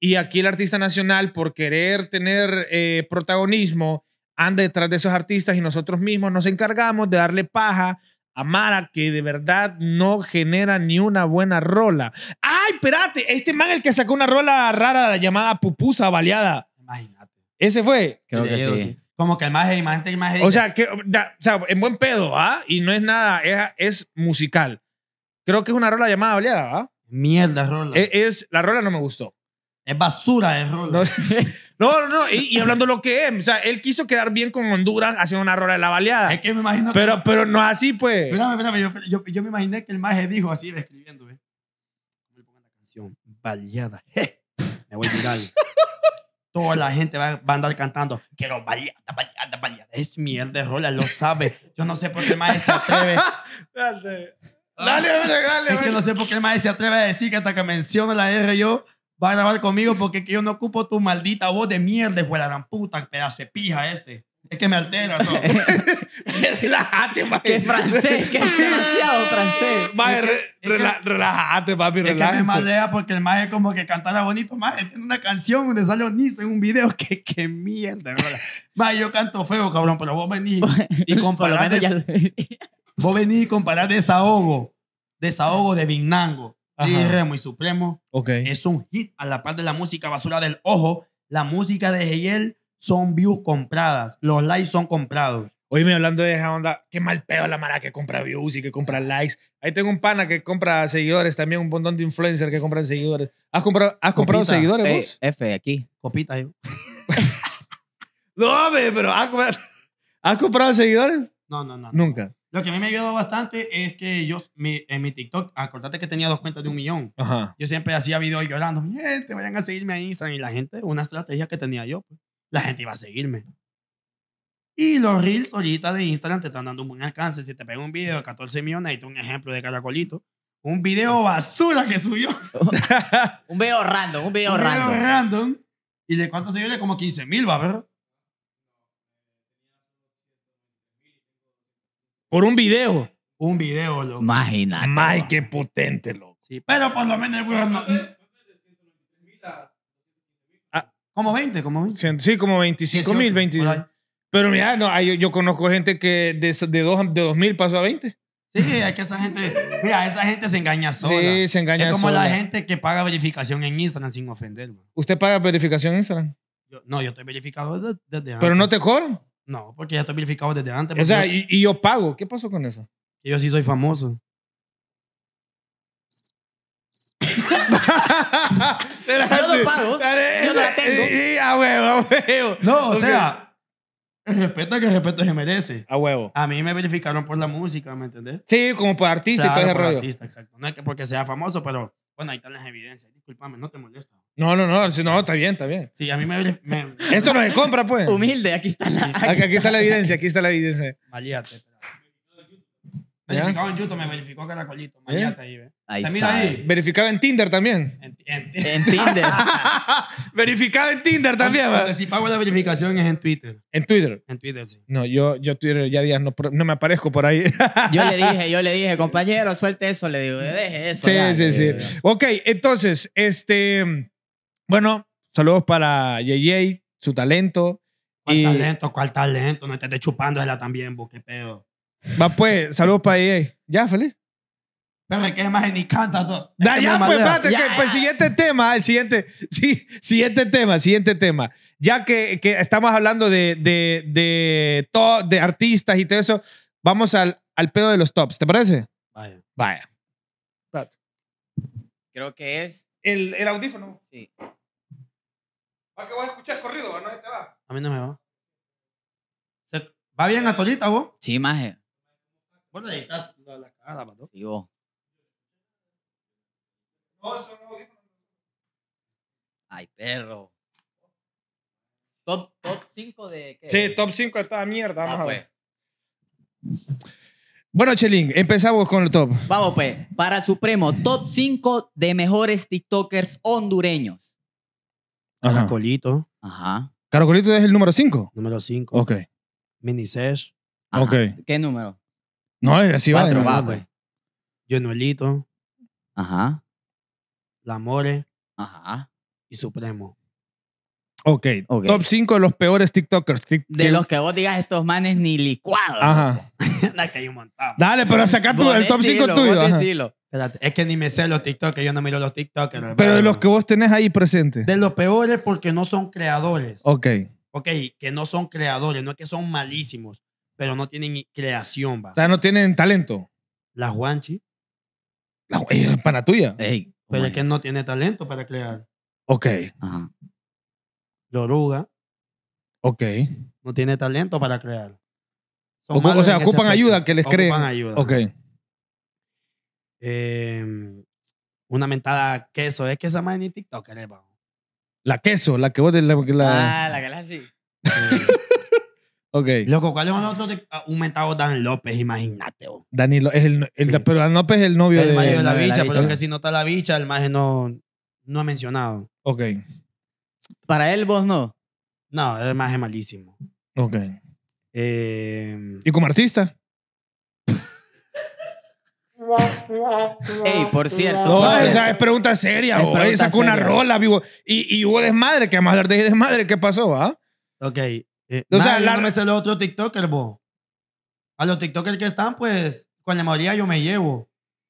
y aquí el artista nacional, por querer tener eh, protagonismo, anda detrás de esos artistas y nosotros mismos nos encargamos de darle paja a Mara que de verdad no genera ni una buena rola. ¡Ay, espérate! Este man el que sacó una rola rara llamada Pupusa Baleada. Imagínate. ¿Ese fue? Creo que sí. Como que el maje, imagínate el O sea, que, o sea, en buen pedo, ¿ah? Y no es nada, es, es musical. Creo que es una rola llamada Baleada, ¿ah? mierda, rola. E, es, la rola no me gustó. es basura de rola. No, no, no. Y, hablando lo que es, o sea, él quiso quedar bien con Honduras haciendo una rola de la Baleada. Es que me imagino Pero, pero no así, pues. Espérame, espérame, yo, yo- me imaginé que el maje dijo así, escribiendo ¿eh? Me pongan la canción, baleada. Me voy a tirar toda la gente va, a andar cantando, quiero baleada, baleada, baleada. Es mierda de rola, lo sabe. Yo no sé por qué más se atreve. Ah. dale, dale, dale. Es que no sé por qué más se atreve a decir que hasta que menciono la R yo, va a grabar conmigo porque que yo no ocupo tu maldita voz de mierda, fue la gran puta, pedazo de pija este. Es que me altera todo. relájate, papi. Es francés, que es demasiado francés. Maje, relájate, papi, relájate. Es que me malea porque el maje como que cantara bonito. Maje, tiene una canción donde sale Onis en un video. Que, que mierda, Maje, yo canto feo, cabrón, pero vos venís y comparás... vos venís y comparás desahogo, desahogo de Vignango. Y Remo y Supremo. Okay. Es un hit a la par de la música basura del ojo, la música de Hegel son views compradas, los likes son comprados. Oye, me hablando de esa onda, qué mal pedo la mara que compra views y que compra likes. Ahí tengo un pana que compra seguidores, también un montón de influencers que compran seguidores. ¿Has comprado, has comprado seguidores vos? F, aquí. Copita, yo. no, pero ¿has comprado, seguidores? No, no, no. Nunca. Lo que a mí me ayudó bastante es que yo, en mi TikTok, acordate que tenía dos cuentas de un millón. Yo siempre hacía videos llorando, gente, vayan a seguirme a Instagram. Y la gente, una estrategia que tenía yo. Pues la gente iba a seguirme. Y los reels ahorita de Instagram te están dando un buen alcance. Si te pego un video de 14 millones, ahí está un ejemplo de caracolito. Un video ah. basura que subió. un video random, un video un random. Video random. ¿Y de cuántos seguidores? Como 15 mil, va, ver. Por un video. Un video, loco. Imagínate. Mike, qué potente, loco. Sí, pero por lo menos el como 20, como 20. Sí, como 25 mil, 25. Pero mira, no, yo, conozco gente que de, de, dos, de 2 mil pasó a 20. Sí, hay que esa gente, mira, esa gente se engaña sola. Sí, se engaña sola. Es como la gente que paga verificación en Instagram sin ofender. ¿Usted paga verificación en Instagram? no, yo estoy verificado desde, antes. ¿Pero no te cobran? No, porque ya estoy verificado desde antes. O sea, y, y, yo pago. ¿Qué pasó con eso? Yo sí soy famoso. yo no yo la tengo. Sí, a huevo, a huevo. No, o sea. El respeto que el respeto se merece. A huevo. A mí me verificaron por la música, ¿me entendés? Sí, como por artista y todo ese rollo. artista, exacto. No es que porque sea famoso, pero bueno, ahí están las evidencias. Disculpame, no te molesto. No, no, no, Si no, está bien, está bien. Sí, a mí me. Esto no se compra, pues. Humilde, aquí está la. Aquí, está, la evidencia, aquí está la evidencia. Valíate. Pues. Verificado en YouTube, me verificó Caracolito. ¿Eh? ahí, Ahí está. ahí? Verificado en Tinder también. En, Tinder. Verificado en Tinder también, ah, Si pago la verificación es en Twitter. En Twitter. En Twitter, sí. No, yo, yo Twitter ya días no, me aparezco por ahí. Yo le dije, yo le dije, compañero, suelte eso, le digo, deje eso. Sí, sí, sí. Ok, entonces, este. Bueno, saludos para JJ, su talento. ¿Cuál talento? ¿Cuál talento? No estés chupándosela también, vos, qué pedo. Va pues, saludos para EA. ¿Ya, feliz? Pero es que más ni canta todo. Este pues, ya, pues, espérate, siguiente tema, el siguiente, sí, siguiente tema, siguiente tema. Ya que, que estamos hablando de, de, de, de artistas y todo eso, vamos al, al pedo de los tops, ¿te parece? Vaya. Vaya. Creo que es. El, el audífono. Sí. Va que voy a escuchar corrido, ¿no? Te va. A mí no me va. ¿Va bien a Tolita, vos? Sí, maje. Bueno, ahí está la, la cagada, Sí, vos. Ay, perro. Top, 5 de qué? Sí, top 5 de esta mierda. Ah, vamos a ver. Pues. Bueno, Chelín, empezamos con el top. Vamos, pues. Para Supremo, top 5 de mejores TikTokers hondureños. Caracolito. Ajá. Caracolito es el número 5. Número 5. Ok. Minisesh. Ok. ¿Qué número? No, así va. Cuatro, va, güey. Pues. Yonuelito, Ajá, More. ajá. y Supremo. Ok. Top 5 de los peores TikTokers. De los que vos digas estos manes ni licuados. Ajá. que hay un Dale, pero saca tú, el top 5 tuyo. es que ni me sé los TikTokers, yo no miro los TikTokers. Pero de los que vos tenés ahí presente. De los peores porque no son creadores. Ok. Ok, que no son creadores, no es que son malísimos pero no tienen creación, va. O sea, no tienen talento. La Juanchi. La Juanchi eh, es tuya. pero es que no tiene talento para crear. Ok. Ajá. Loruga. Ok. No tiene talento para crear. O, sea, ocupan ayuda que les creen. Ocupan ayuda. Ok. Em, una mentada queso. Es que esa madre ni TikTok, La queso, la que vos... la, Ah, la que la así. Ok. Loco, ¿cuál es el otro de, aumentado ah, Dan López? Imagínate, vos. es el, el- pero Dan López es el novio El de. de la bicha, pero que si no está la bicha, el maje no, no ha mencionado. Ok, Para él vos no. No, el es malísimo. ok. Eh, ¿Y como artista? Ey, por cierto. No, o sea, es pregunta seria, o sacó una rola, vivo. Y, y hubo desmadre, que vamos a hablar de desmadre, ¿qué pasó, va? ok, no eh, o sea, la... los otros TikTokers, A los TikTokers que están, pues, con la mayoría yo me llevo.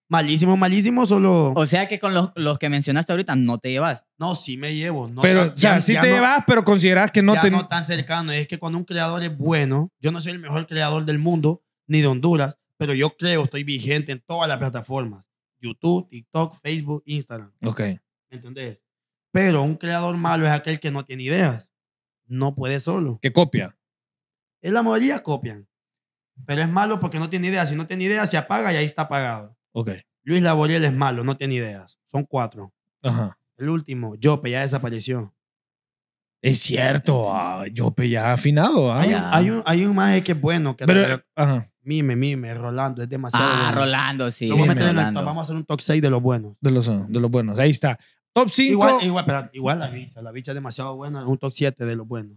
Malísimo, malísimo, solo. O sea que con los, que mencionaste ahorita no te llevas. No, sí me llevo. pero, o sea, sí te llevas, pero consideras que no ya te. No tan cercano. Es que cuando un creador es bueno, yo no soy el mejor creador del mundo, ni de Honduras, pero yo creo, estoy vigente en todas las plataformas: YouTube, TikTok, Facebook, Instagram. Ok. ¿Entendés? Pero un creador malo es aquel que no tiene ideas no puede solo. ¿Qué copia? Es la mayoría copian. Pero es malo porque no tiene idea. Si no tiene idea, se apaga y ahí está apagado. okay Luis Laboriel es malo, no tiene ideas. Son cuatro. El último, Jope, ya desapareció. Es cierto, ah, Jope ya afinado. Ah, hay, un- hay maje que es bueno. Que Pero, ajá, mime, mime, Rolando, es demasiado. Ah, Rolando, sí. Vamos a hacer un top 6 de los buenos. de los, de los buenos. Ahí está. Top 5. Igual, igual, igual la bicha. La bicha es demasiado buena. un top 7 de los buenos.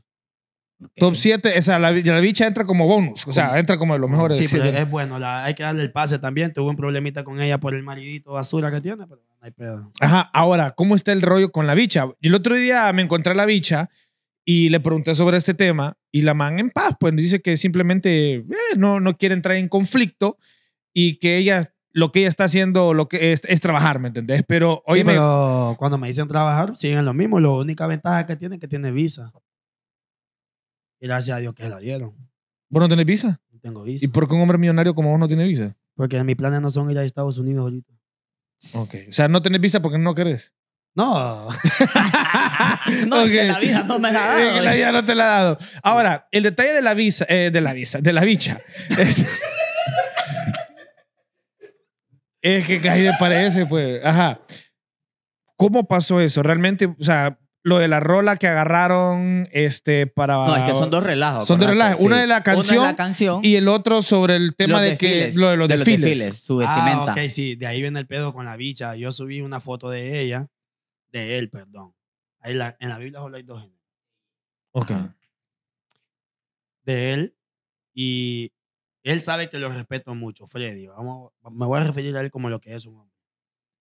Top 7, o sea, la, la, bicha entra como bonus, o sea, entra como de los mejores. Sí, pero es bueno, la, hay que darle el pase también. Tuve un problemita con ella por el maridito basura que tiene, pero no hay pedo. Ajá, ahora, ¿cómo está el rollo con la bicha? El otro día me encontré a la bicha y le pregunté sobre este tema y la man en paz, pues dice que simplemente eh, no, no quiere entrar en conflicto y que ella lo que ella está haciendo lo que es, trabajar, ¿me entendés? Pero, cuando me dicen trabajar, siguen lo mismo. La única ventaja que tienen es que tiene visa. gracias a Dios que la dieron. ¿Vos no tenés visa? tengo visa. ¿Y por qué un hombre millonario como vos no tiene visa? Porque mis planes no son ir a Estados Unidos ahorita. Ok. O sea, no tenés visa porque no querés. No. no, la visa no me la ha dado. la eh. vida no te la ha dado. Ahora, el detalle de la visa, eh, de la visa, de la bicha. Es... Es que casi me parece, pues. Ajá. ¿Cómo pasó eso? Realmente, o sea, lo de la rola que agarraron este para No, es que son dos relajos. Son dos relajos. Una de la canción y el otro sobre el tema de que lo de los desfiles. Ah, ok, sí, de ahí viene el pedo con la bicha. Yo subí una foto de ella, de él, perdón. Ahí en la Biblia solo hay dos géneros. Ok. De él y él sabe que lo respeto mucho, Freddy. Vamos, me voy a referir a él como lo que es un hombre.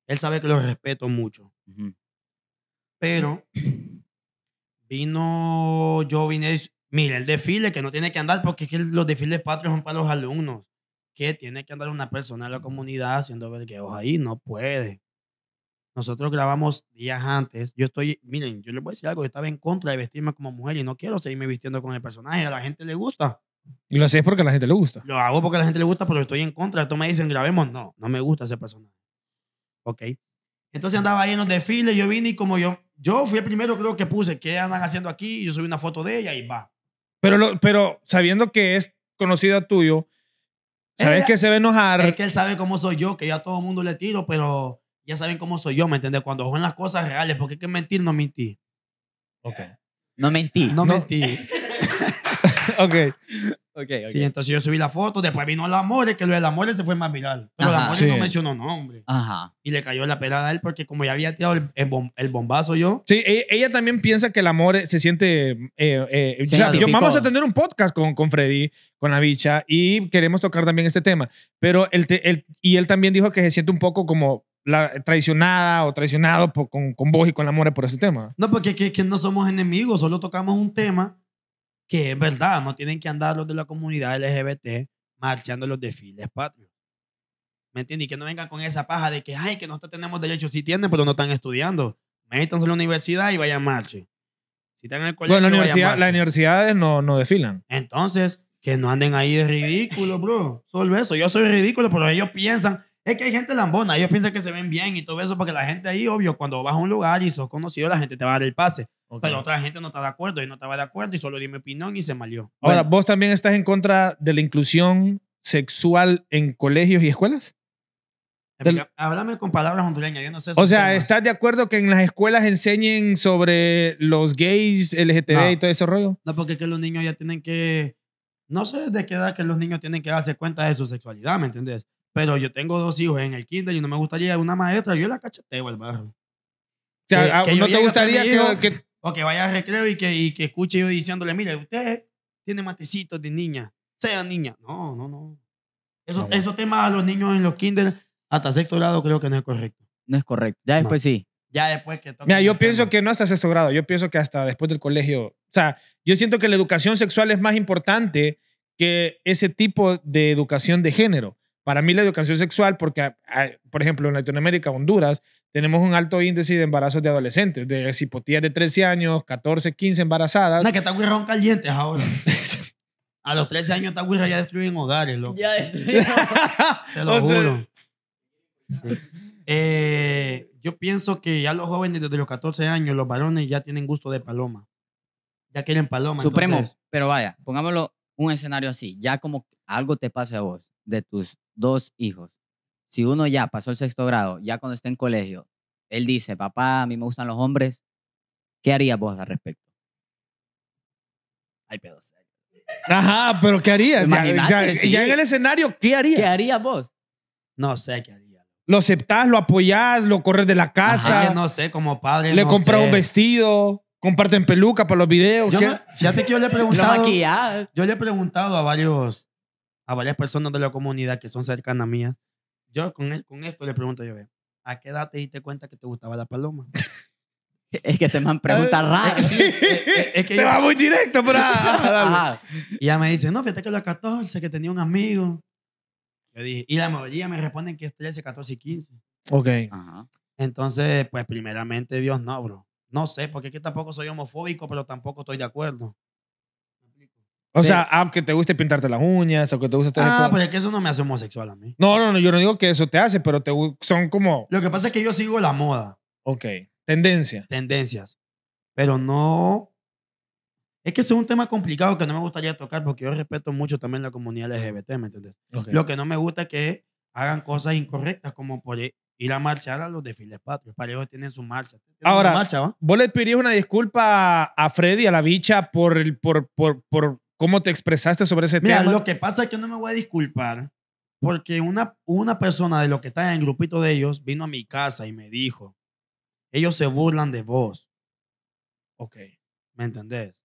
Él sabe que lo respeto mucho. Pero vino, yo vine, mira, el desfile que no tiene que andar porque que los desfiles patrios son para los alumnos. Que tiene que andar una persona en la comunidad haciendo vergueos ahí, no puede. Nosotros grabamos días antes. Yo estoy, miren, yo les voy a decir algo, yo estaba en contra de vestirme como mujer y no quiero seguirme vistiendo con el personaje. A la gente le gusta. Y lo haces porque a la gente le gusta. Lo hago porque a la gente le gusta, pero estoy en contra. Tú me dicen, grabemos. No, no me gusta ese personaje. Ok. Entonces andaba ahí en los desfiles, yo vine y como yo, yo fui el primero creo que puse, ¿qué andan haciendo aquí? Yo subí una foto de ella y va. Pero, pero sabiendo que es conocida tuyo, sabes que se ve enojar. Es que él sabe cómo soy yo, que yo a todo mundo le tiro, pero ya saben cómo soy yo, ¿me entiendes? Cuando son las cosas reales, porque es que mentir no mentí. Ok. No mentí. No, mentí. ok. ok. Sí, entonces yo subí la foto, después vino el amor, que lo del amor se fue más viral. Pero el amor no mencionó nombre. Ajá. Y le cayó la pelada a él porque como ya había tirado el, bombazo yo. Sí, e-, ella, también piensa que el amor eh, se siente... Eh, eh, vamos a tener un podcast con, con Freddy, con la bicha, y queremos tocar también este tema. Pero él, y él también dijo que se siente un poco como la, traicionada o traicionado con, con vos y con el amor por ese tema. No, porque que, que no somos enemigos, solo tocamos un tema que es verdad, no tienen que andar los de la comunidad LGBT marchando los desfiles patrios. ¿Me entiendes? Y que no vengan con esa paja de que, ay, que nosotros tenemos derechos. Sí tienen, pero no están estudiando. Métanse en la universidad y vayan marche. Si están en el colegio, bueno, la universidad, las universidades no, no desfilan. Entonces, que no anden ahí de ridículo, bro. Solo eso. Yo soy ridículo, pero ellos piensan... Es que hay gente lambona. Ellos piensan que se ven bien y todo eso porque la gente ahí, obvio, cuando vas a un lugar y sos conocido, la gente te va a dar el pase. Pero otra gente no está de acuerdo, y no estaba de acuerdo y solo dio mi opinión y se malió. Ahora, ¿vos también estás en contra de la inclusión sexual en colegios y escuelas? Háblame con palabras hondureñas, yo no sé. O sea, ¿estás de acuerdo que en las escuelas enseñen sobre los gays, LGTB y todo ese rollo? No, porque que los niños ya tienen que... No sé de qué edad que los niños tienen que darse cuenta de su sexualidad, ¿me entiendes? Pero yo tengo dos hijos en el kinder y no me gustaría una maestra, yo la cacheteo al barrio. ¿no te gustaría que, que o que vaya a recreo y que, y que escuche yo diciéndole, mire, usted tiene matecitos de niña, sea niña. No, no, no. Eso, no, Esos a los niños en los kinder hasta sexto grado creo que no es correcto. No es correcto. Ya después sí. Ya después que Mira, yo pienso que no hasta sexto grado, yo pienso que hasta después del colegio. O sea, yo siento que la educación sexual es más importante que ese tipo de educación de género. Para mí la educación sexual, porque, ah, ah, por ejemplo, en Latinoamérica, Honduras, tenemos un alto índice de embarazos de adolescentes, de cipotías de 13 años, 14, 15 embarazadas. No, que está guirrón calientes ahora. A los 13 años está guirra ya destruyen hogares, loco. Ya destruyen Te lo juro. Eh, yo pienso que ya los jóvenes desde los 14 años, los varones ya tienen gusto de paloma. Ya quieren paloma. Supremo, pero vaya, pongámoslo un escenario así, ya como algo te pase a vos de tus dos hijos, si uno ya pasó el sexto grado, ya cuando está en colegio, él dice, papá, a mí me gustan los hombres, ¿qué harías vos al respecto? Ay, pedo. Ajá, pero ¿qué harías? Ya, ya, en el escenario, ¿qué harías? ¿Qué harías vos? No sé qué haría. Lo aceptás, lo apoyás, lo corres de la casa. no sé, como padre. Le compras un vestido, comparten peluca para los videos. Yo sé que yo le preguntado. yo le he preguntado a varios a varias personas de la comunidad que son cercanas mías. Yo con, e-, con esto le pregunto yo, ¿a qué edad te diste cuenta que te gustaba la paloma? es que te man pregunta raro. Es que, va muy directo, pero... Ah, ah, y me dice, no, fíjate que a los 14, que tenía un amigo. y la mayoría me responden que es 13, 14 y 15. Ok. Entonces, pues primeramente Dios no, bro. No sé, porque aquí tampoco soy homofóbico, pero tampoco estoy de acuerdo. O sea, aunque te guste pintarte las uñas, o que te guste... ah, pues es que eso no me hace homosexual a mí. No, no, no, yo no digo que eso te hace, pero te, son como... Lo que pasa es que yo sigo la moda. Ok. Tendencia. Tendencias. Pero no... Es que es un tema complicado que no me gustaría tocar porque yo respeto mucho también la comunidad LGBT, ¿me entiendes? Lo que no me gusta es que hagan cosas incorrectas como por e-, ir a marchar a los desfiles patrios. Para ellos tienen su marcha. Ahora, marcha, ¿va? vos le una disculpa a Freddy, a la bicha, por, el, por, por, por ¿Cómo te expresaste sobre ese tema? Mira, lo que pasa es que no me voy a disculpar porque una, una persona de los que está en el grupito de ellos vino a mi casa y me dijo, ellos se burlan de vos. Ok. ¿Me entendés?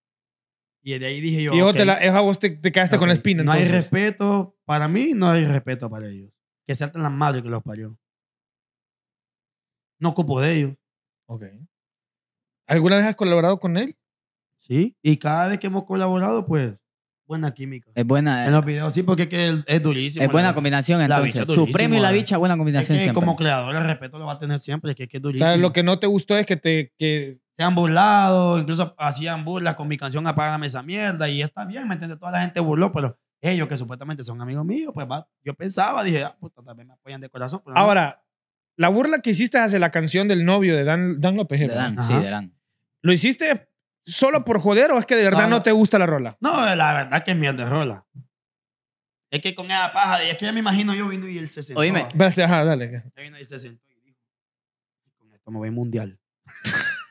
Y de ahí dije yo. Y la, vos te, te quedaste con la espina. No hay respeto para mí, no hay respeto para ellos. Que se la madre que los parió. No ocupo de ellos. Ok. ¿Alguna vez has colaborado con él? Sí, y cada vez que hemos colaborado, pues buena química. Es buena. En los videos, sí, porque es, durísimo. Es buena combinación, entonces. La bicha Su premio y la bicha, buena combinación Como creador, el respeto lo va a tener siempre, que es, que es durísimo. O sea, lo que no te gustó es que te... Que... Se han burlado, incluso hacían burlas con mi canción Apágame esa mierda, y está bien, ¿me entiendes? Toda la gente burló, pero ellos que supuestamente son amigos míos, pues va, yo pensaba, dije, ah, puta, también me apoyan de corazón. Ahora, la burla que hiciste hace la canción del novio de Dan, Dan López. ¿eh? De Dan, sí, de Dan. Lo hiciste solo por joder o es que de verdad no te gusta la rola? No, la verdad que es mierda de rola. Es que con esa paja, de- es que ya me imagino yo vino y él se sentó. Oíme. Espérate, ajá, dale. vino y se sentó y dijo, con esto me voy mundial.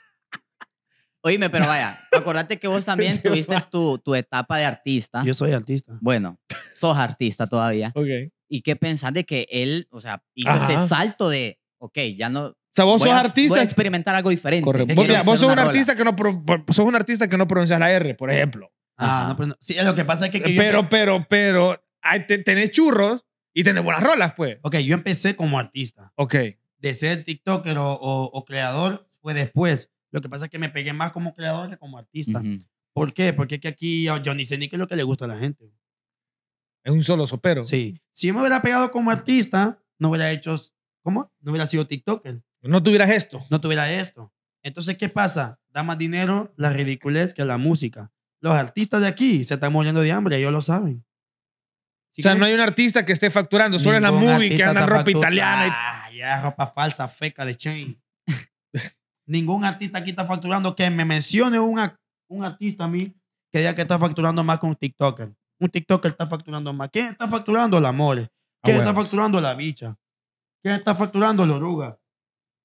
Oíme, pero vaya, acordate que vos también tuviste tu, tu etapa de artista. Yo soy artista. Bueno, sos artista todavía. Ok. ¿Y qué pensás de que él, o sea, hizo ese salto de, ok, ya no, sea, vos sos artista. Voy a experimentar algo diferente. Vos, sos, un artista que no, pronuncias la R, por ejemplo. Ah, no, pero Sí, lo que pasa es que. pero, pero, pero, hay, tenés churros y tenés buenas rolas, pues. Ok, yo empecé como artista. Ok. De ser TikToker o, o, creador fue después. Lo que pasa es que me pegué más como creador que como artista. ¿Por qué? Porque es que aquí yo ni sé ni qué es lo que le gusta a la gente. Es un solo sopero. Sí. Si yo me hubiera pegado como artista, no hubiera hecho. ¿Cómo? No hubiera sido TikToker. No tuvieras esto. No tuviera esto. Entonces, ¿qué pasa? Da más dinero la ridiculez que la música. Los artistas de aquí se están muriendo de hambre, ellos lo saben. o sea, no hay un artista que esté facturando, solo es la movie que anda ropa italiana. Ah, ya, ropa falsa, feca de chain. ningún artista aquí está facturando. Que me mencione una, un artista a mí que diga que está facturando más con un TikToker. Un TikToker está facturando más. ¿Quién está facturando? El amor. ¿Quién está facturando? La bicha. ¿Quién está facturando? La oruga.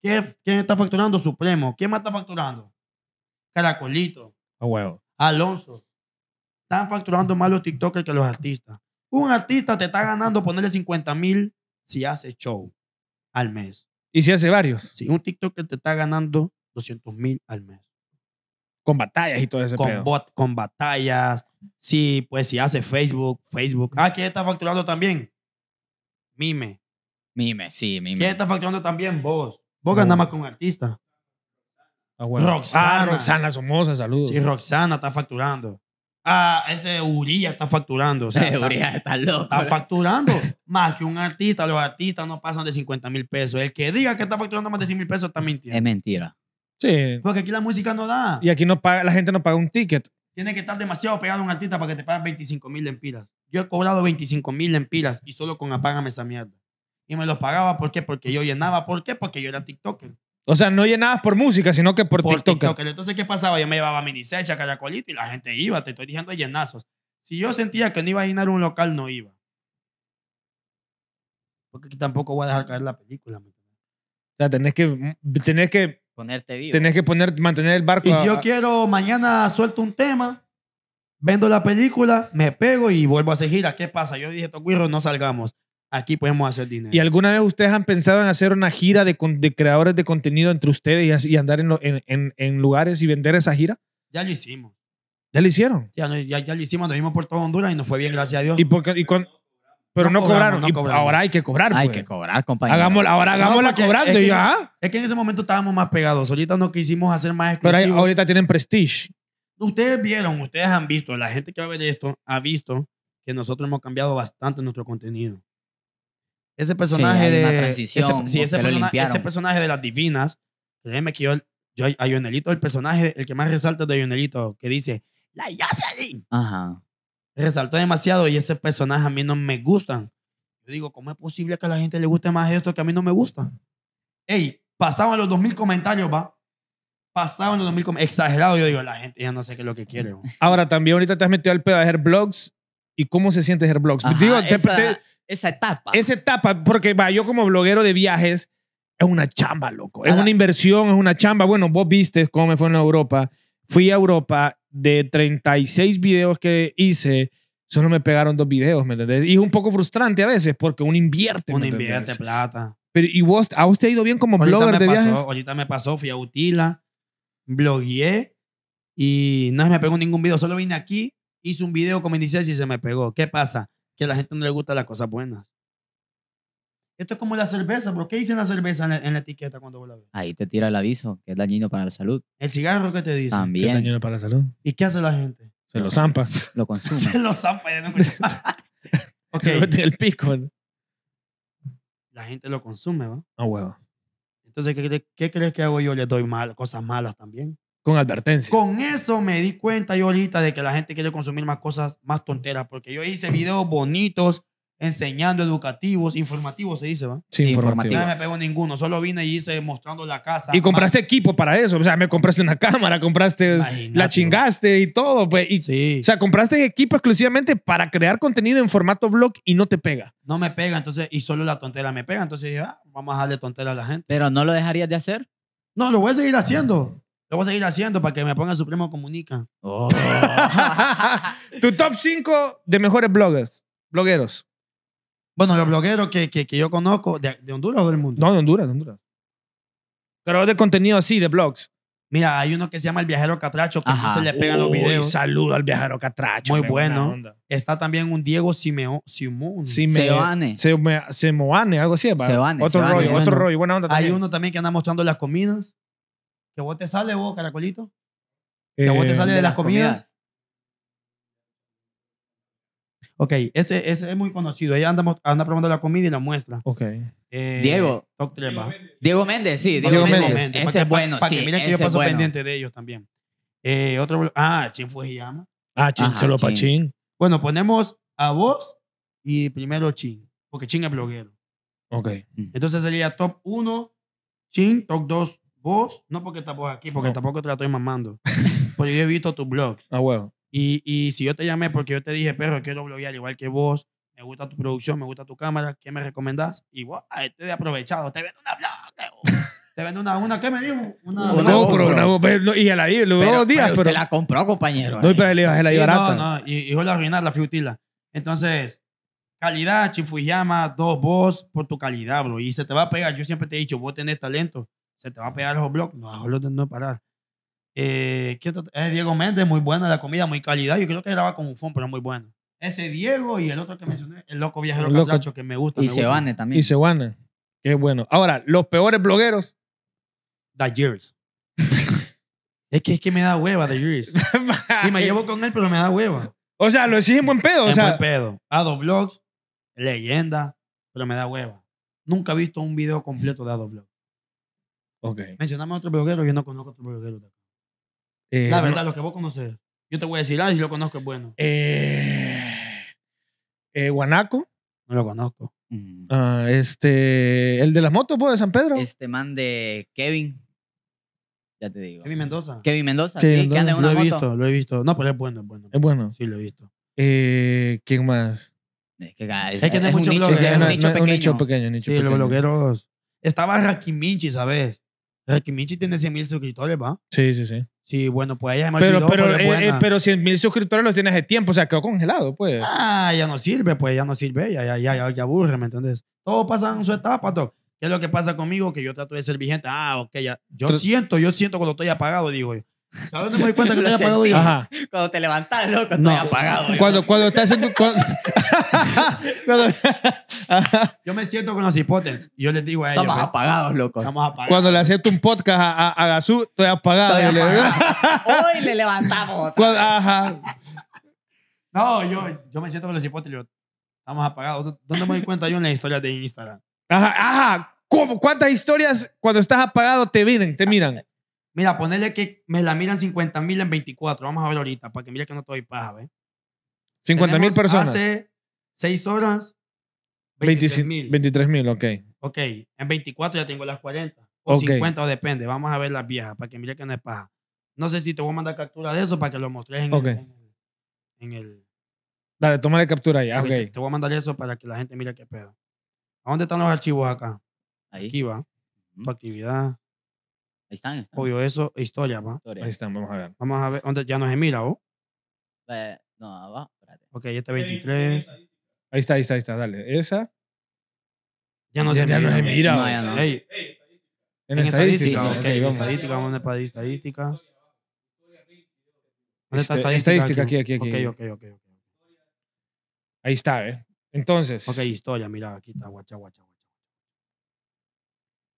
¿Quién, está facturando? Supremo. ¿Quién más está facturando? Caracolito. A huevo. Alonso. Están facturando más los TikTokers que los artistas. Un artista te está ganando ponerle 50 mil si hace show al mes. ¿Y si hace varios? sí, un TikToker te está ganando 200 mil al mes. Con batallas y todo ese con con batallas. Sí, pues si hace Facebook, Facebook. Ah, ¿quién está facturando también? Mime. Mime, sí, Mime. ¿Quién está facturando también? Vos. Vos ganás más con artista. Ah, Roxana. Ah, Roxana Somoza, saludos. Sí, Roxana está facturando. Ah, ese Uriah está facturando. O sea, está loco. Está facturando más que un artista. Los artistas no pasan de 50 mil pesos. El que diga que está facturando más de 100 mil pesos está mintiendo. Es mentira. Sí. Porque aquí la música no da. Y aquí no paga, la gente no paga un ticket. Tiene que estar demasiado pegado un artista para que te paguen 25 mil pilas. Yo he cobrado 25 mil pilas y solo con apágame esa mierda y me los pagaba. ¿Por qué? Porque yo llenaba. ¿Por qué? Porque yo era TikToker. O sea, no llenabas por música, sino que por, TikToker. Entonces, ¿qué pasaba? Yo me llevaba minisecha, caracolito y la gente iba. Te estoy diciendo llenazos. Si yo sentía que no iba a llenar un local, no iba. Porque aquí tampoco voy a dejar caer la película. O sea, tenés que, tenés que ponerte vivo. Tenés que poner, mantener el barco. Y si yo quiero, mañana suelto un tema, vendo la película, me pego y vuelvo a seguir. ¿Qué pasa? Yo dije, Tocuirro, no salgamos aquí podemos hacer dinero. ¿Y alguna vez ustedes han pensado en hacer una gira de, creadores de contenido entre ustedes y, andar en, en, lugares y vender esa gira? Ya lo hicimos. ¿Ya lo hicieron? Ya, ya, lo hicimos, nos vimos por toda Honduras y nos fue bien, gracias a Dios. ¿Y, por qué, pero no, cobraron. ahora hay que cobrar. Hay pues. que cobrar, compañero. ahora hagámosla cobrando. Es que, en ese momento estábamos más pegados. Ahorita no quisimos hacer más exclusivos. Pero ahorita tienen prestige. Ustedes vieron, ustedes han visto, la gente que va a ver esto ha visto que nosotros hemos cambiado bastante nuestro contenido ese personaje de. Ese, ese, personaje de las divinas. Créeme que yo, yo a Yonelito, el personaje, el que más resalta de Yonelito, que dice, ¡La Jocelyn! Ajá. Resaltó demasiado y ese personaje a mí no me gustan. Yo digo, ¿cómo es posible que a la gente le guste más esto que a mí no me gusta? Ey, pasaban los 2000 comentarios, va. Pasaban los 2000 comentarios. Exagerado, yo digo, la gente ya no sé qué es lo que quiere. Ahora, también ahorita te has metido al pedo de hacer blogs. ¿Y cómo se siente hacer blogs? digo, te esa etapa. Esa etapa, porque va, yo como bloguero de viajes, es una chamba, loco. Es una inversión, es una chamba. Bueno, vos viste cómo me fue en Europa. Fui a Europa de 36 videos que hice, solo me pegaron dos videos, ¿me entendés? Y es un poco frustrante a veces porque uno invierte. Uno invierte plata. Pero, ¿y vos, a usted ha ido bien como bloguero de viajes? Ahorita me pasó, fui a Utila, blogueé y no me pegó ningún video. Solo vine aquí, hice un video como inicial y se me pegó. ¿Qué pasa? que a la gente no le gustan las cosas buenas. Esto es como la cerveza, bro. ¿Qué dice la cerveza en la, etiqueta cuando vos Ahí te tira el aviso, que es dañino para la salud. ¿El cigarro que te dice? También. es dañino para la salud. ¿Y qué hace la gente? Se lo zampa. Lo consume. Se lo zampa, el pico. La gente lo consume, ¿va? No ah, huevo. Entonces, ¿qué, ¿qué, crees que hago yo? ¿Le doy mal, cosas malas también? Con advertencia. Con eso me di cuenta yo ahorita de que la gente quiere consumir más cosas, más tonteras, porque yo hice videos bonitos, enseñando, educativos, informativos se dice, ¿va? Sí, No me pego ninguno, solo vine y hice mostrando la casa. Y compraste equipo para eso, o sea, me compraste una cámara, compraste, la chingaste y todo, pues. O sea, compraste equipo exclusivamente para crear contenido en formato blog y no te pega. No me pega, entonces, y solo la tontera me pega, entonces dije, ah, vamos a darle tontera a la gente. Pero no lo dejarías de hacer. No, lo voy a seguir haciendo. Lo voy a seguir haciendo para que me ponga Supremo Comunica. Oh. tu top 5 de mejores bloggers, blogueros. Bueno, los blogueros que, que, yo conozco, de, Honduras o del mundo? No, de Honduras, Pero Honduras. de contenido así, de blogs. Mira, hay uno que se llama El Viajero Catracho, que Ajá. se le pegan los videos. Saludo al Viajero Catracho. Muy bueno. Está también un Diego Simeo, Simón. Simeone. algo así. otro rollo, otro rollo. Buena onda Hay uno también que anda mostrando las comidas. ¿Qué vos te sale vos, caracolito? ¿Qué vos te eh, sale de, las comidas? Ok, ese, es muy conocido. Ella anda, anda, probando la comida y la muestra. Ok. Eh, Diego. Diego, Méndez, sí. Diego, Méndez. Ese es bueno, sí. que, yo paso pendiente de ellos también. Eh, ah, ah, Chin Fujiyama. Ah, Chin, solo para Chin. Bueno, ponemos a vos y primero Chin, porque Chin es bloguero. Ok. Mm. Entonces sería top 1, Chin, top 2, Vos, no porque estás aquí, porque tampoco te la estoy mamando. Porque yo he visto tus blogs. Ah, bueno. Y, y si yo te llamé porque yo te dije, perro, quiero bloguear igual que vos, me gusta tu producción, me gusta tu cámara, ¿qué me recomendás? Y vos, a ah, este de aprovechado, te vendo una blog. Te vendo una, una, ¿qué me dijo? Una, una una Y la dos días. Pero, usted la compró, compañero. No, eh. pero le la sí, barata. No, no, y, y a arruinar la fiutila. Entonces, calidad, Chifuyama, dos vos por tu calidad, bro. Y se te va a pegar. Yo siempre te he dicho, vos tenés talento se te va a pegar los blogs. No, los tengo no parar. Eh, es eh, Diego Méndez, muy buena la comida, muy calidad. Yo creo que graba con un fondo, pero muy bueno. Ese Diego y el otro que mencioné, el loco viajero el que me gusta. Y se Sebane también. Y Sebane. Qué bueno. Ahora, los peores blogueros. The Years. es, que, es que me da hueva The Years. y me llevo con él, pero me da hueva. O sea, lo decís en buen pedo. O sea... buen pedo. Ado Vlogs, leyenda, pero me da hueva. Nunca he visto un video completo de Ado mencionamos Mencioname a otro bloguero, yo no conozco a otro bloguero eh, la verdad, los lo que vos conoces. Yo te voy a decir, ah, si lo conozco es bueno. Eh, eh, Guanaco. No lo conozco. Mm. Ah, este, el de las motos, ¿pues de San Pedro. Este man de Kevin. Ya te digo. Kevin Mendoza. Kevin Mendoza, sí, Lo he visto, lo he visto. No, pero es bueno, es bueno. Es bueno. Sí, lo he visto. Eh, ¿Quién más? Hay que, es, un nicho pequeño. Un los blogueros. Estaba Rakiminchi, ¿sabes? que Michi tiene 100 mil suscriptores, ¿va? Sí, sí, sí. Sí, bueno, pues ella es Pero, pero, pues, eh, eh, pero 100 mil suscriptores los tienes de tiempo, o sea, quedó congelado, pues. Ah, ya no sirve, pues ya no sirve, ya, ya, ya, ya, aburre, ¿me entiendes Todo pasa en su etapa, todo. ¿Qué es lo que pasa conmigo? Que yo trato de ser vigente. Ah, ok, ya. Yo siento, yo siento cuando estoy apagado, digo ¿Sabes dónde me doy cuenta que lo he apagado yo? Ajá. Cuando te levantas, loco, no. estoy apagado. Cuando, cuando estás haciendo... Cuando... cuando... yo me siento con los hipotes yo les digo a ellos. Estamos pues, apagados, loco. Estamos apagados. Cuando le acepto un podcast a, Gazú, estoy apagado. Hoy le levantamos. ajá. No, yo, yo me siento con los hipótesis. estamos apagados. ¿Dónde me doy cuenta yo en las historias de Instagram? Ajá, ajá. ¿Cómo? ¿Cuántas historias cuando estás apagado te vienen, te miran? Mira, ponele que me la miran 50 mil en 24. Vamos a ver ahorita, para que mire que no estoy paja, ¿ves? 50 mil personas. Hace 6 horas, 23 mil. ok. Ok, en 24 ya tengo las 40. O 50, o depende. Vamos a ver las viejas, para que mire que no es paja. No sé si te voy a mandar captura de eso para que lo mostres en, el, en, el, la Dale, tómale captura ya, ah, ok. Te, voy a mandar eso para que la gente mire qué pedo. ¿A dónde están los archivos acá? Ahí. Aquí va. Tu actividad. Ahí están, están. Obvio, eso historia, va. Ahí están, vamos a ver. Vamos a ver, ¿dónde ya no es mira, vos? Eh, no, va, espérate. Ok, ya está 23. Ahí está, ahí está, ahí está, dale. Esa. Ya no se mira. en, estadística. ok, estadística, vamos a ver estadística. ¿Dónde está este, estadística? Estadística aquí, aquí, aquí. Ok, ok, ok. Ahí está, ¿eh? Entonces. Ok, historia, mira, aquí está, guacha, guacha, guacha.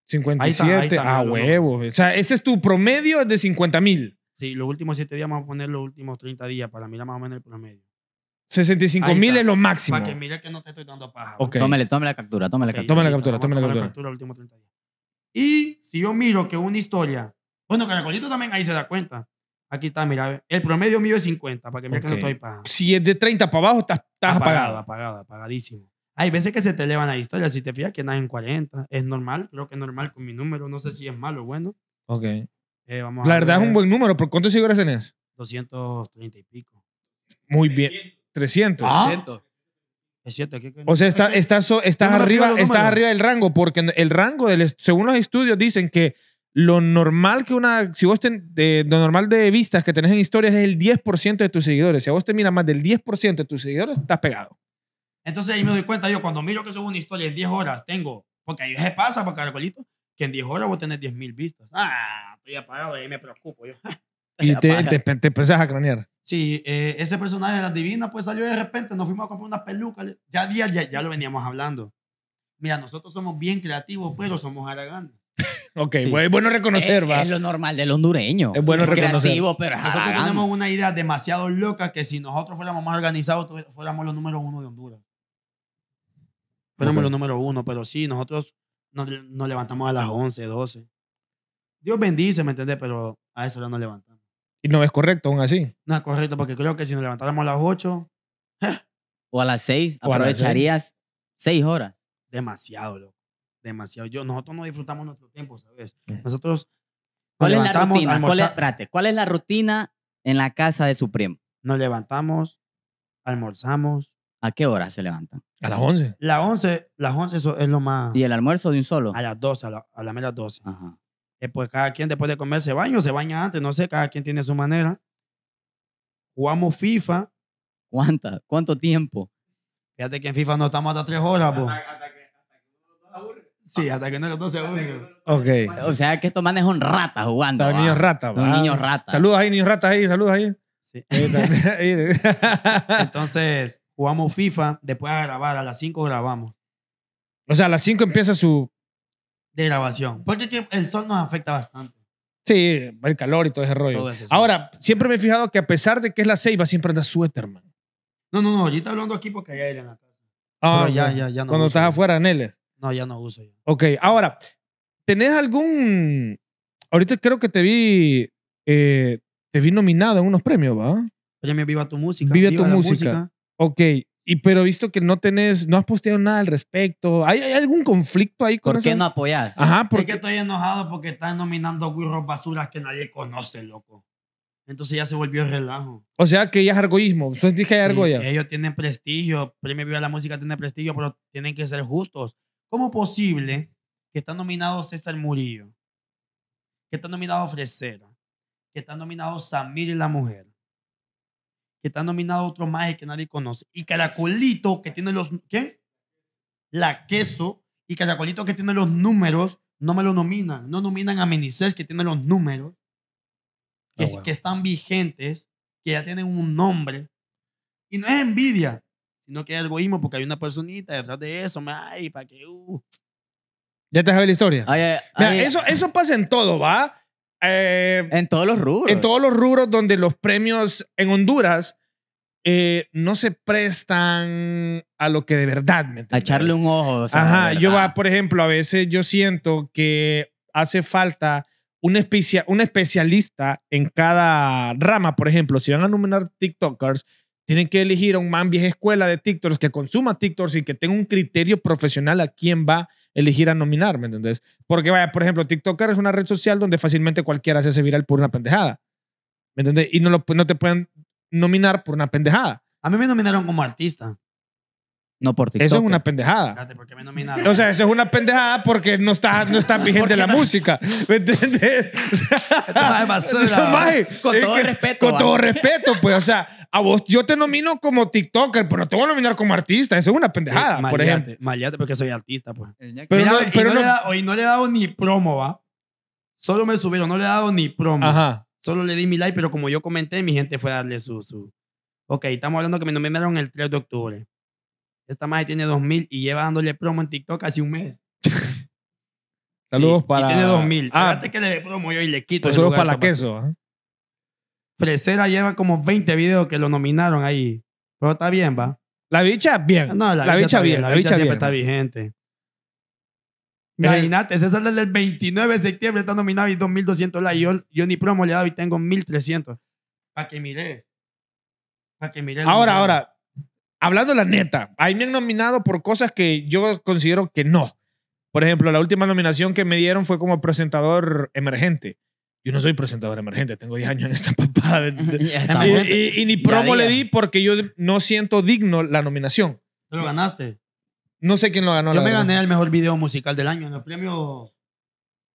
57, ahí ah, huevo. O sea, ese es tu promedio de 50 mil. Sí, los últimos 7 días vamos a poner los últimos 30 días para mirar más o menos el promedio. 65 mil es lo máximo. Para que mire que no te estoy dando paja. Okay. Tómale, la captura, tómale la captura. Tome la captura, la captura. Y si yo miro que una historia, bueno, Caracolito también ahí se da cuenta. Aquí está, mira, el promedio mío es 50, para que mire que no estoy paja. Si es de 30 para abajo, estás, estás pagada pagadísimo hay veces que se te elevan las historias. Si te fijas que nada en 40, es normal. Creo que es normal con mi número. No sé si es malo o bueno. Ok. Eh, la verdad es un buen número. ¿Por cuántos seguidores tenés? 230 y pico. Muy bien. 300. 300. Ah. Es cierto. o sea, está, estás, arriba, estás arriba del rango, porque el rango, según los estudios, dicen que lo normal que una, si vos ten, de, lo normal de vistas que tenés en historias es el 10% de tus seguidores. Si vos te mira más del 10% de tus seguidores, estás pegado. Entonces ahí me doy cuenta, yo cuando miro que subo una historia en 10 horas, tengo, porque ahí se pasa para Caracolito, que en 10 horas a tener 10 mil vistas. Ah, estoy apagado ahí me preocupo yo. ¿Y te, te, empezás a cranear? Sí, eh, ese personaje de la divina pues salió de repente, nos fuimos a comprar una peluca, ya, día ya, lo veníamos hablando. Mira, nosotros somos bien creativos, pero somos haraganes. Ok, es bueno reconocer, va. Es lo normal del hondureño. Es bueno es reconocer. Creativo, pero nosotros tenemos una idea demasiado loca que si nosotros fuéramos más organizados, fuéramos los número uno de Honduras. Fuéramos lo número uno, pero sí, nosotros nos, levantamos a las 11, 12. Dios bendice, ¿me entiendes? Pero a eso hora nos levantamos. ¿Y no es correcto aún así? No es correcto, porque creo que si nos levantáramos a las 8... ¡ah! O a las 6, aprovecharías 6 horas. Demasiado, loco. Demasiado. Yo, nosotros no disfrutamos nuestro tiempo, ¿sabes? Mm. Nosotros... Nos ¿Cuál es la rutina? ¿Cuál es la rutina en la casa de su primo? Nos levantamos, almorzamos, ¿A qué hora se levantan? A las 11. Las 11, las 11 es lo más... ¿Y el almuerzo de un solo? A las 12, a, la, las 12. Ajá. pues cada quien después de comer se baña o se baña antes, no sé, cada quien tiene su manera. Jugamos FIFA. ¿Cuánta? ¿Cuánto tiempo? Fíjate que en FIFA no estamos hasta tres horas, po. Hasta, que, dos Sí, hasta que no los se O sea que estos manes son ratas jugando. O niños ratas. Son niños ratas. Saludos ahí, niños ratas ahí, saludos ahí. Sí. Entonces, jugamos FIFA, después a grabar, a las 5 grabamos. O sea, a las 5 empieza su... De grabación. Porque el sol nos afecta bastante. Sí, el calor y todo ese rollo. Ahora, siempre me he fijado que a pesar de que es la va siempre anda suéter, hermano. No, no, no, yo estoy hablando aquí porque hay aire en la casa. Ah, ya, ya, ya Cuando estás afuera, Neles. No, ya no uso. yo. Ok, ahora, ¿tenés algún. Ahorita creo que te vi. Eh, te vi nominado en unos premios, ¿va? me Viva tu música. Viva, tu música. Ok, y pero visto que no tenés, no has posteado nada al respecto. ¿Hay, algún conflicto ahí con ¿Por qué no apoyas? Ajá, porque... estoy enojado porque están nominando guirros basuras que nadie conoce, loco. Entonces ya se volvió el relajo. O sea que ya es argoísmo. Entonces dije que hay sí, Ellos tienen prestigio. Premio Viva la Música tiene prestigio, pero tienen que ser justos. ¿Cómo posible que está nominado César Murillo? Que está nominado Fresera? Que está nominados Samir y la Mujer? que está nominado a otro maje que nadie conoce. Y Caracolito, que tiene los... ¿Quién? La queso. Y Caracolito, que tiene los números, no me lo nominan. No nominan a Menicés, que tiene los números, ah, que, que están vigentes, que ya tienen un nombre. Y no es envidia, sino que es egoísmo, porque hay una personita detrás de eso. Ay, para que... Uh. Ya te sabes la historia. eso, eso pasa en todo, ¿va? Eh, en todos los rubros. En todos los rubros donde los premios en Honduras eh, no se prestan a lo que de verdad me A echarle un ojo. Ajá, yo va, por ejemplo, a veces yo siento que hace falta una un especialista en cada rama. Por ejemplo, si van a nominar TikTokers, tienen que elegir a un man vieja escuela de TikToks que consuma TikToks y que tenga un criterio profesional a quién va a elegir a nominar, ¿me entiendes? Porque vaya, por ejemplo, TikToker es una red social donde fácilmente cualquiera se hace viral por una pendejada. ¿Me entiendes? Y no, lo, no te pueden nominar por una pendejada. A mí me nominaron como artista. No por TikTok. Eso es una pendejada. O sea, eso es una pendejada porque no está, no está vigente la música. ¿Me entiendes? con todo respeto. Con todo respeto, pues. O sea, a vos yo te nomino como TikToker, pero no te voy a nominar como artista. Eso es una pendejada, eh, por ejemplo. porque soy artista, pues. Pero, y no, le hoy no le he dado ni promo, ¿va? Solo me subieron, no le he dado ni promo. Solo le di mi like, pero como yo comenté, mi gente fue a darle su... su... Ok, estamos hablando que me nominaron el 3 de octubre esta madre tiene 2000 y lleva dándole promo en TikTok hace un mes. Saludos para. tiene 2000. Ah, que le dé promo yo y le quito. Pues saludos para la queso. ¿ah? Fresera lleva como 20 videos que lo nominaron ahí. Pero está bien, va. La bicha, bien. No, la, bicha, bien. La, bicha, siempre está vigente. Imagínate, se sale el 29 de septiembre está nominado y 2.200 likes. Yo, yo ni promo le he dado y tengo 1.300. Para que mires. Para que mires. Ahora, ahora, hablando la neta, ahí me han nominado por cosas que yo considero que no. Por ejemplo, la última nominación que me dieron fue como presentador emergente. Yo no soy presentador emergente, tengo 10 años en esta papada. y, ni promo le di porque yo no siento digno la nominación. lo ganaste? No sé quién lo ganó. Yo me gané el mejor video musical del año en el premio...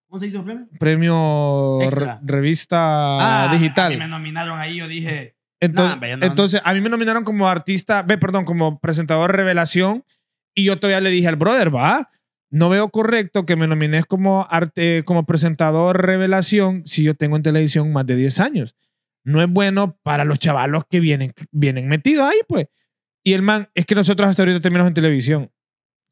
¿Cómo se hizo el premio? Premio Revista ah, Digital. Y me nominaron ahí, yo dije... Entonces, a mí me nominaron como artista, ve, perdón, como presentador revelación y yo todavía le dije al brother, va, no veo correcto que me nomines como, arte, como presentador revelación si yo tengo en televisión más de 10 años. No es bueno para los chavalos que vienen, vienen metidos ahí, pues. Y el man, es que nosotros hasta ahorita terminamos en televisión.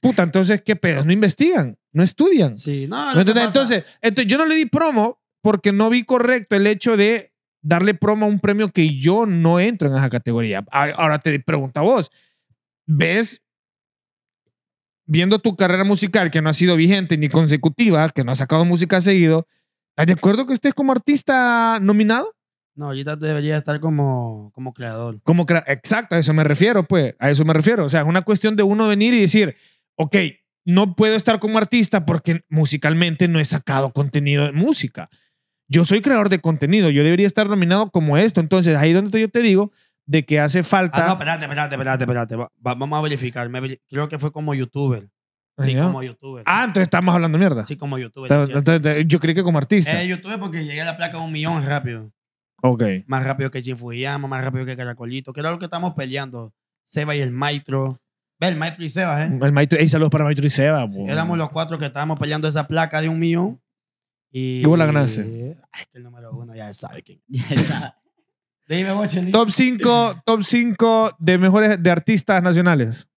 Puta, entonces, ¿qué pedos? No investigan, no estudian. Sí, no, no entonces, entonces, yo no le di promo porque no vi correcto el hecho de darle promo a un premio que yo no entro en esa categoría. Ahora te pregunto a vos, ¿ves viendo tu carrera musical que no ha sido vigente ni consecutiva, que no ha sacado música seguido, ¿estás de acuerdo que estés como artista nominado? No, yo debería estar como, como creador. Como Exacto, a eso me refiero, pues, a eso me refiero. O sea, es una cuestión de uno venir y decir, ok, no puedo estar como artista porque musicalmente no he sacado contenido de música yo soy creador de contenido, yo debería estar nominado como esto. Entonces, ahí donde yo te digo de que hace falta... Ah, no, espérate, espérate, espérate, espérate. vamos a verificar. creo que fue como youtuber. Ah, sí, como youtuber. Ah, entonces estamos hablando mierda. Sí, como youtuber. Eh, yo creí que como artista. Eh, youtuber porque llegué a la placa de un millón rápido. Ok. Más rápido que Jim Fujiyama, más rápido que Caracolito, que era lo que estamos peleando. Seba y el Maestro. Ve, el Maestro y Seba, ¿eh? El Maestro, Y saludos para Maitro y Seba. Sí, éramos los cuatro que estábamos peleando esa placa de un millón. Y, vos la ganaste? El número uno ya sabe quién. Dime, Top 5, top 5 de mejores de artistas nacionales.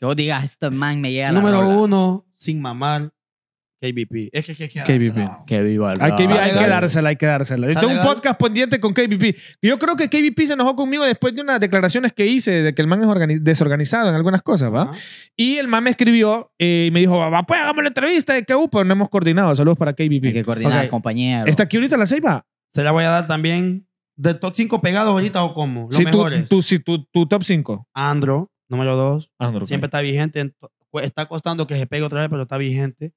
yo diga digas, este man me llega a la Número uno, sin mamar, KBP. Es que, hay que KBP. Hay, que, hay que dársela, hay que dársela. tengo un podcast pendiente con KBP. Yo creo que KBP se enojó conmigo después de unas declaraciones que hice de que el man es desorganizado en algunas cosas, ¿va? Y el man me escribió eh, y me dijo, va, pues hagamos la entrevista de KU, pero no hemos coordinado. Saludos para KBP. Hay que coordinar, compañero. ¿Está aquí ahorita la ceiba? Se la voy a dar también. ¿De top 5 pegados ahorita o cómo? Los sí, mejores. Tu, tu, tu top 5. Andro, número 2. Siempre está vigente. Está costando que se pegue otra vez, pero está vigente.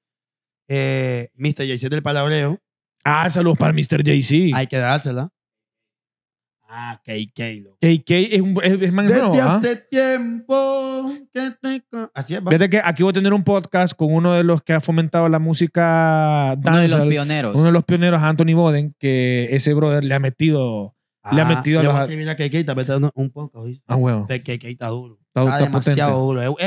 Eh, Mr. JC del Palabreo. Ah, saludos para Mr. JC. Hay que dársela. Ah, KK. KK es, un, es, Desde ¿ah? hace tiempo que te... Así es, que aquí voy a tener un podcast con uno de los que ha fomentado la música Uno de los pioneros. Uno de los pioneros, Anthony Boden, que ese brother le ha metido... le ha ah, metido a, los... a mira KK está metiendo un podcast. Ah, huevo. De KK está duro. Está, demasiado duro.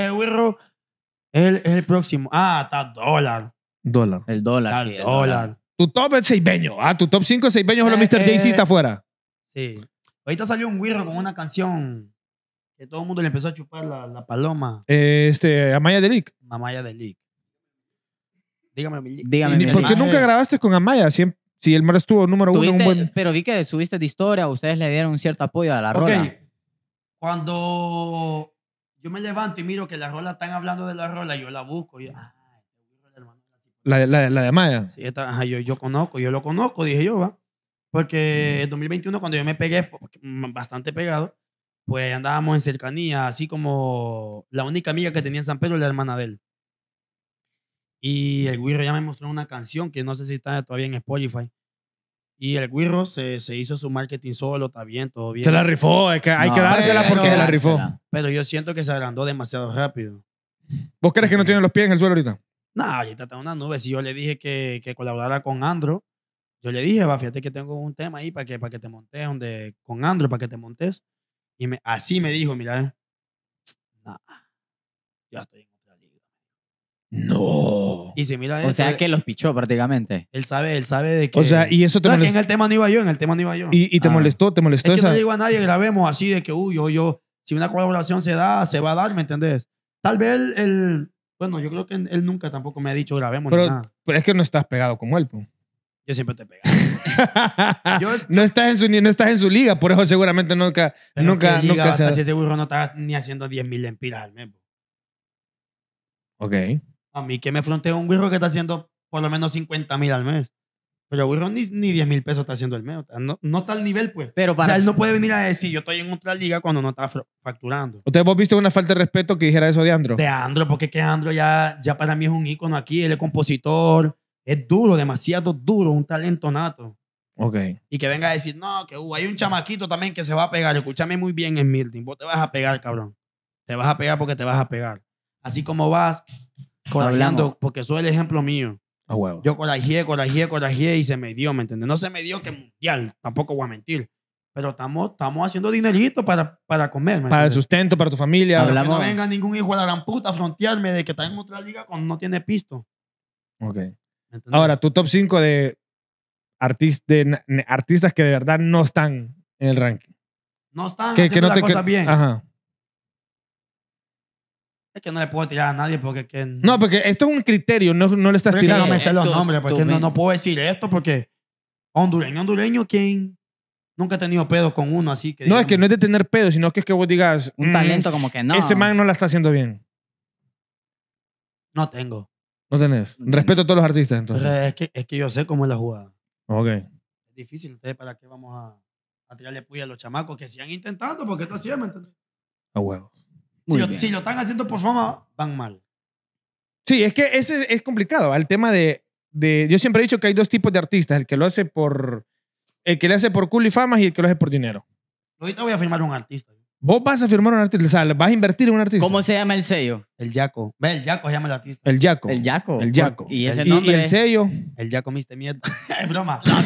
es el próximo. Ah, está dólar. Dólar. El dólar. Tu top es seibeño. Ah, tu top 5 seisbeño. solo eh, Mr. Eh, está afuera. Sí. Ahorita salió un güiro con una canción que todo el mundo le empezó a chupar la, paloma, eh, este, Amaya Delic. Amaya de Dígame, Dígame, ¿Por qué nunca grabaste con Amaya? Si, si el mar estuvo número uno un Pero vi que subiste de historia, ustedes le dieron cierto apoyo a la Ok. rola. Cuando yo me levanto y miro que la rola están hablando de la rola, yo la busco. y, ah, la, la, de Maya. yo, yo conozco, yo lo conozco, dije yo, va. Porque mm. en 2021, cuando yo me pegué, mm, bastante pegado, pues andábamos en cercanía, así como la única amiga que tenía en San Pedro la hermana de él. Y el Guirro ya me mostró una canción que no sé si está todavía en Spotify. Y el Guirro se, hizo su marketing solo, está bien, todo bien. Se la rifó, es que hay que dársela porque se la rifó. Pero yo siento que se agrandó demasiado rápido. ¿Vos crees que no tiene los pies en el suelo ahorita? No, está una nube. Si yo le dije que, que colaborara con Andro, yo le dije, va, fíjate que tengo un tema ahí para que, para que te montes donde, con Andro, para que te montes. Y me, así me dijo, mira, no, estoy en otra liga. No. Y o sea que los pichó prácticamente. Él sabe, él sabe de que. O sea, y eso te no, en el tema no iba yo, en el tema no iba yo. Y, y te ah. molestó, te molestó. Es esa... que no digo a nadie, grabemos así de que, uy, yo, yo, si una colaboración se da, se va a dar, ¿me entendés? Tal vez el bueno, yo creo que él nunca tampoco me ha dicho grabemos ni nada. Pero es que no estás pegado como él, pues. Yo siempre te pego. no, estás en su, no estás en su liga, por eso seguramente nunca. nunca, liga, nunca si ese burro no está ni haciendo 10.000 empiras al mes. Ok. A mí que me fronteo un burro que está haciendo por lo menos 50.000 al mes. Pero pues Will ni, ni 10 mil pesos está haciendo el medio. No, está al nivel, pues. o sea, él no puede venir a decir, yo estoy en otra liga cuando no está facturando. ¿Ustedes vos visto una falta de respeto que dijera eso de Andro? De Andro, porque que Andro ya, ya para mí es un ícono aquí. Él es compositor. Es duro, demasiado duro, un talento nato. Ok. Y que venga a decir, no, que uh, hay un chamaquito también que se va a pegar. Escúchame muy bien, Milton. Vos te vas a pegar, cabrón. Te vas a pegar porque te vas a pegar. Así como vas, corriendo, porque soy el ejemplo mío. Yo corajeé, corajeé, corajeé y se me dio, ¿me entiendes? No se me dio que mundial, tampoco voy a mentir. Pero estamos haciendo dinerito para, para comer. Para el sustento, para tu familia. Para que no venga ningún hijo de la gran puta a frontearme de que está en otra liga cuando no tiene pisto. Ok. Ahora, tu top 5 de, de artistas que de verdad no están en el ranking. no están Que- no las te- que- bien. Ajá. Es que no le puedo tirar a nadie porque... que- No, porque esto es un criterio, no, no le estás tirando. no me sé los nombres, porque no, no puedo decir esto porque hondureño, hondureño, ¿quién? nunca ha tenido pedos con uno así que... No, es que no es de tener pedos sino que es que vos digas. Un mm, talento como que no. Este man no la está haciendo bien. No tengo. No tenés. Mm. Respeto a todos los artistas, entonces. es, que, yo sé cómo es la jugada. Ok. Es difícil, ¿para qué vamos a, tirarle puya a los chamacos que han intentando? Porque esto así A huevo. Si lo, están haciendo por fama, van mal. Sí, es que ese es complicado. El tema de, de, Yo siempre he dicho que hay dos tipos de artistas: el que lo hace por. El que le hace por cool y fama y el que lo hace por dinero. Ahorita voy a firmar un artista. Vos vas a firmar un artista, o sea, vas a invertir en un artista. ¿Cómo se llama el sello? El Yaco. Ve, el Yaco se llama el artista. El Yaco. El Yaco. El ¿Y ese nombre? el sello? El Yaco, miste mierda. es broma. No,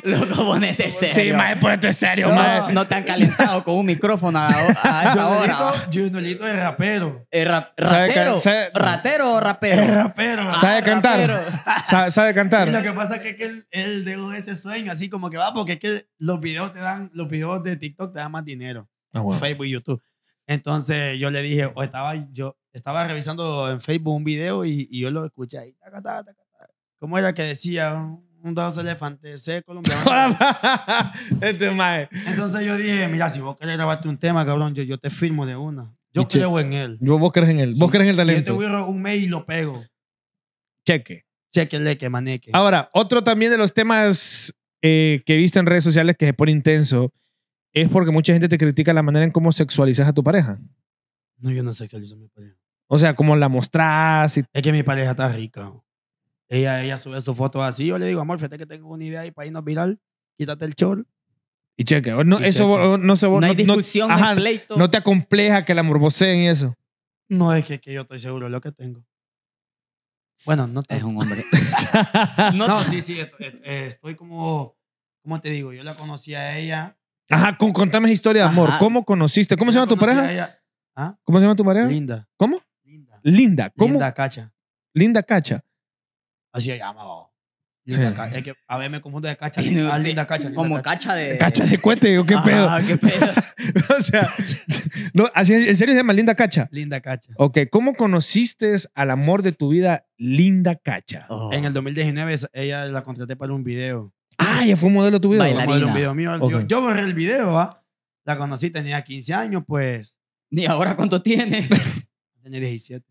Loco, ponete serio. Sí, mae, ponete serio, no, No te han calentado con un micrófono a, a esa hora. yo es rapero. Es rapero? ratero. ¿Sabe, ¿Ratero o rapero? Es rapero. ¿Sabe ah, cantar? ¿Sabe, cantar? Sí, lo que pasa es que, él, él dejó ese sueño así como que va, porque es que los videos te dan, los videos de TikTok te dan más dinero. Ah, Facebook y YouTube. Entonces yo le dije, o estaba yo estaba revisando en Facebook un video y, y yo lo escuché ahí. ¿Cómo era que decía? un dos elefantes ¿eh? Este Entonces yo dije, mira, si vos querés grabarte un tema, cabrón, yo, yo te firmo de una. Yo creo en él. Yo, vos crees en él. Vos crees en el talento. Yo te voy a un mail y lo pego. Cheque. Chequele que maneque. Ahora, otro también de los temas eh, que he visto en redes sociales que se pone intenso es porque mucha gente te critica la manera en cómo sexualizas a tu pareja. No, yo no sexualizo a mi pareja. O sea, cómo la mostrás. Es que mi pareja está rica. Ella, ella sube su foto así. Yo le digo, amor, fíjate que tengo una idea ahí para irnos viral. Quítate el chor. Y cheque. No, eso no se No, no hay discusión, no, te acompleja que la morboseen y eso. No, es que, yo estoy seguro de lo que tengo. Bueno, no te... Es un hombre. no, sí, sí. Estoy, como... ¿Cómo te digo? Yo la conocí a ella. Ajá, contame esa historia de amor. ¿Cómo conociste? ¿Cómo se llama tu pareja? Ella... ¿Ah? ¿Cómo se llama tu pareja? Linda. ¿Cómo? Linda. Linda. ¿Cómo? Linda Cacha. Linda Cacha. Así se llama, Es que a ver, me confundo de cacha, linda, cacha. Como cacha. de. Cacha de cuete, qué pedo. qué pedo. o sea, en serio se llama Linda Cacha. Linda Cacha. Ok, ¿cómo conociste al amor de tu vida, Linda Cacha? Oh. En el 2019 ella la contraté para un video. Ah, ella fue un modelo de tu video. un video mío. Yo, borré el video, ¿va? La conocí, tenía 15 años, pues. ¿Y ahora cuánto tiene? Tenía 17.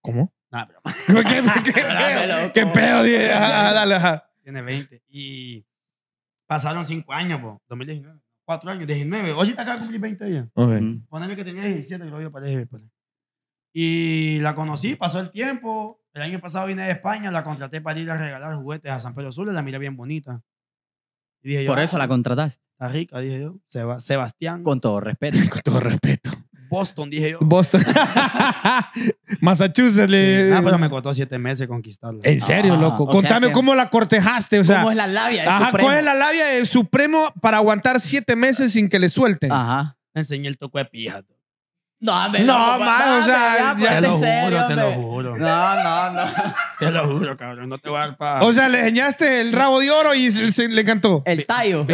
¿Cómo? No, ¿Qué, pedo? Ah, ah, dale, Tiene 20. Y pasaron 5 años, po, 2019. 4 años, 19. Oye, está acá cumplir 20 años. Okay. Ponerle que tenía 17, creo yo, para pues. Y la conocí, pasó el tiempo. El año pasado vine de España, la contraté para ir a regalar juguetes a San Pedro Sula, la miré bien bonita. Por eso la ah, contrataste. Está rica, dije yo. Sebastián. Con todo respeto. Con todo respeto. Boston, dije yo. Boston. Massachusetts. Le... Ah, pero me costó siete meses conquistarla. ¿En serio, ah, loco? Contame cómo la cortejaste. O sea, ¿Cómo es la labia de ajá, supremo? es la labia del supremo para aguantar siete meses sin que le suelten? Ajá. enseñé el toco de pija. No, ver. no, loco, pues, te lo juro, te lo juro. No, no, no. Te lo juro, cabrón, no te voy a dar para. O sea, le enseñaste el rabo de oro y le encantó. El tallo.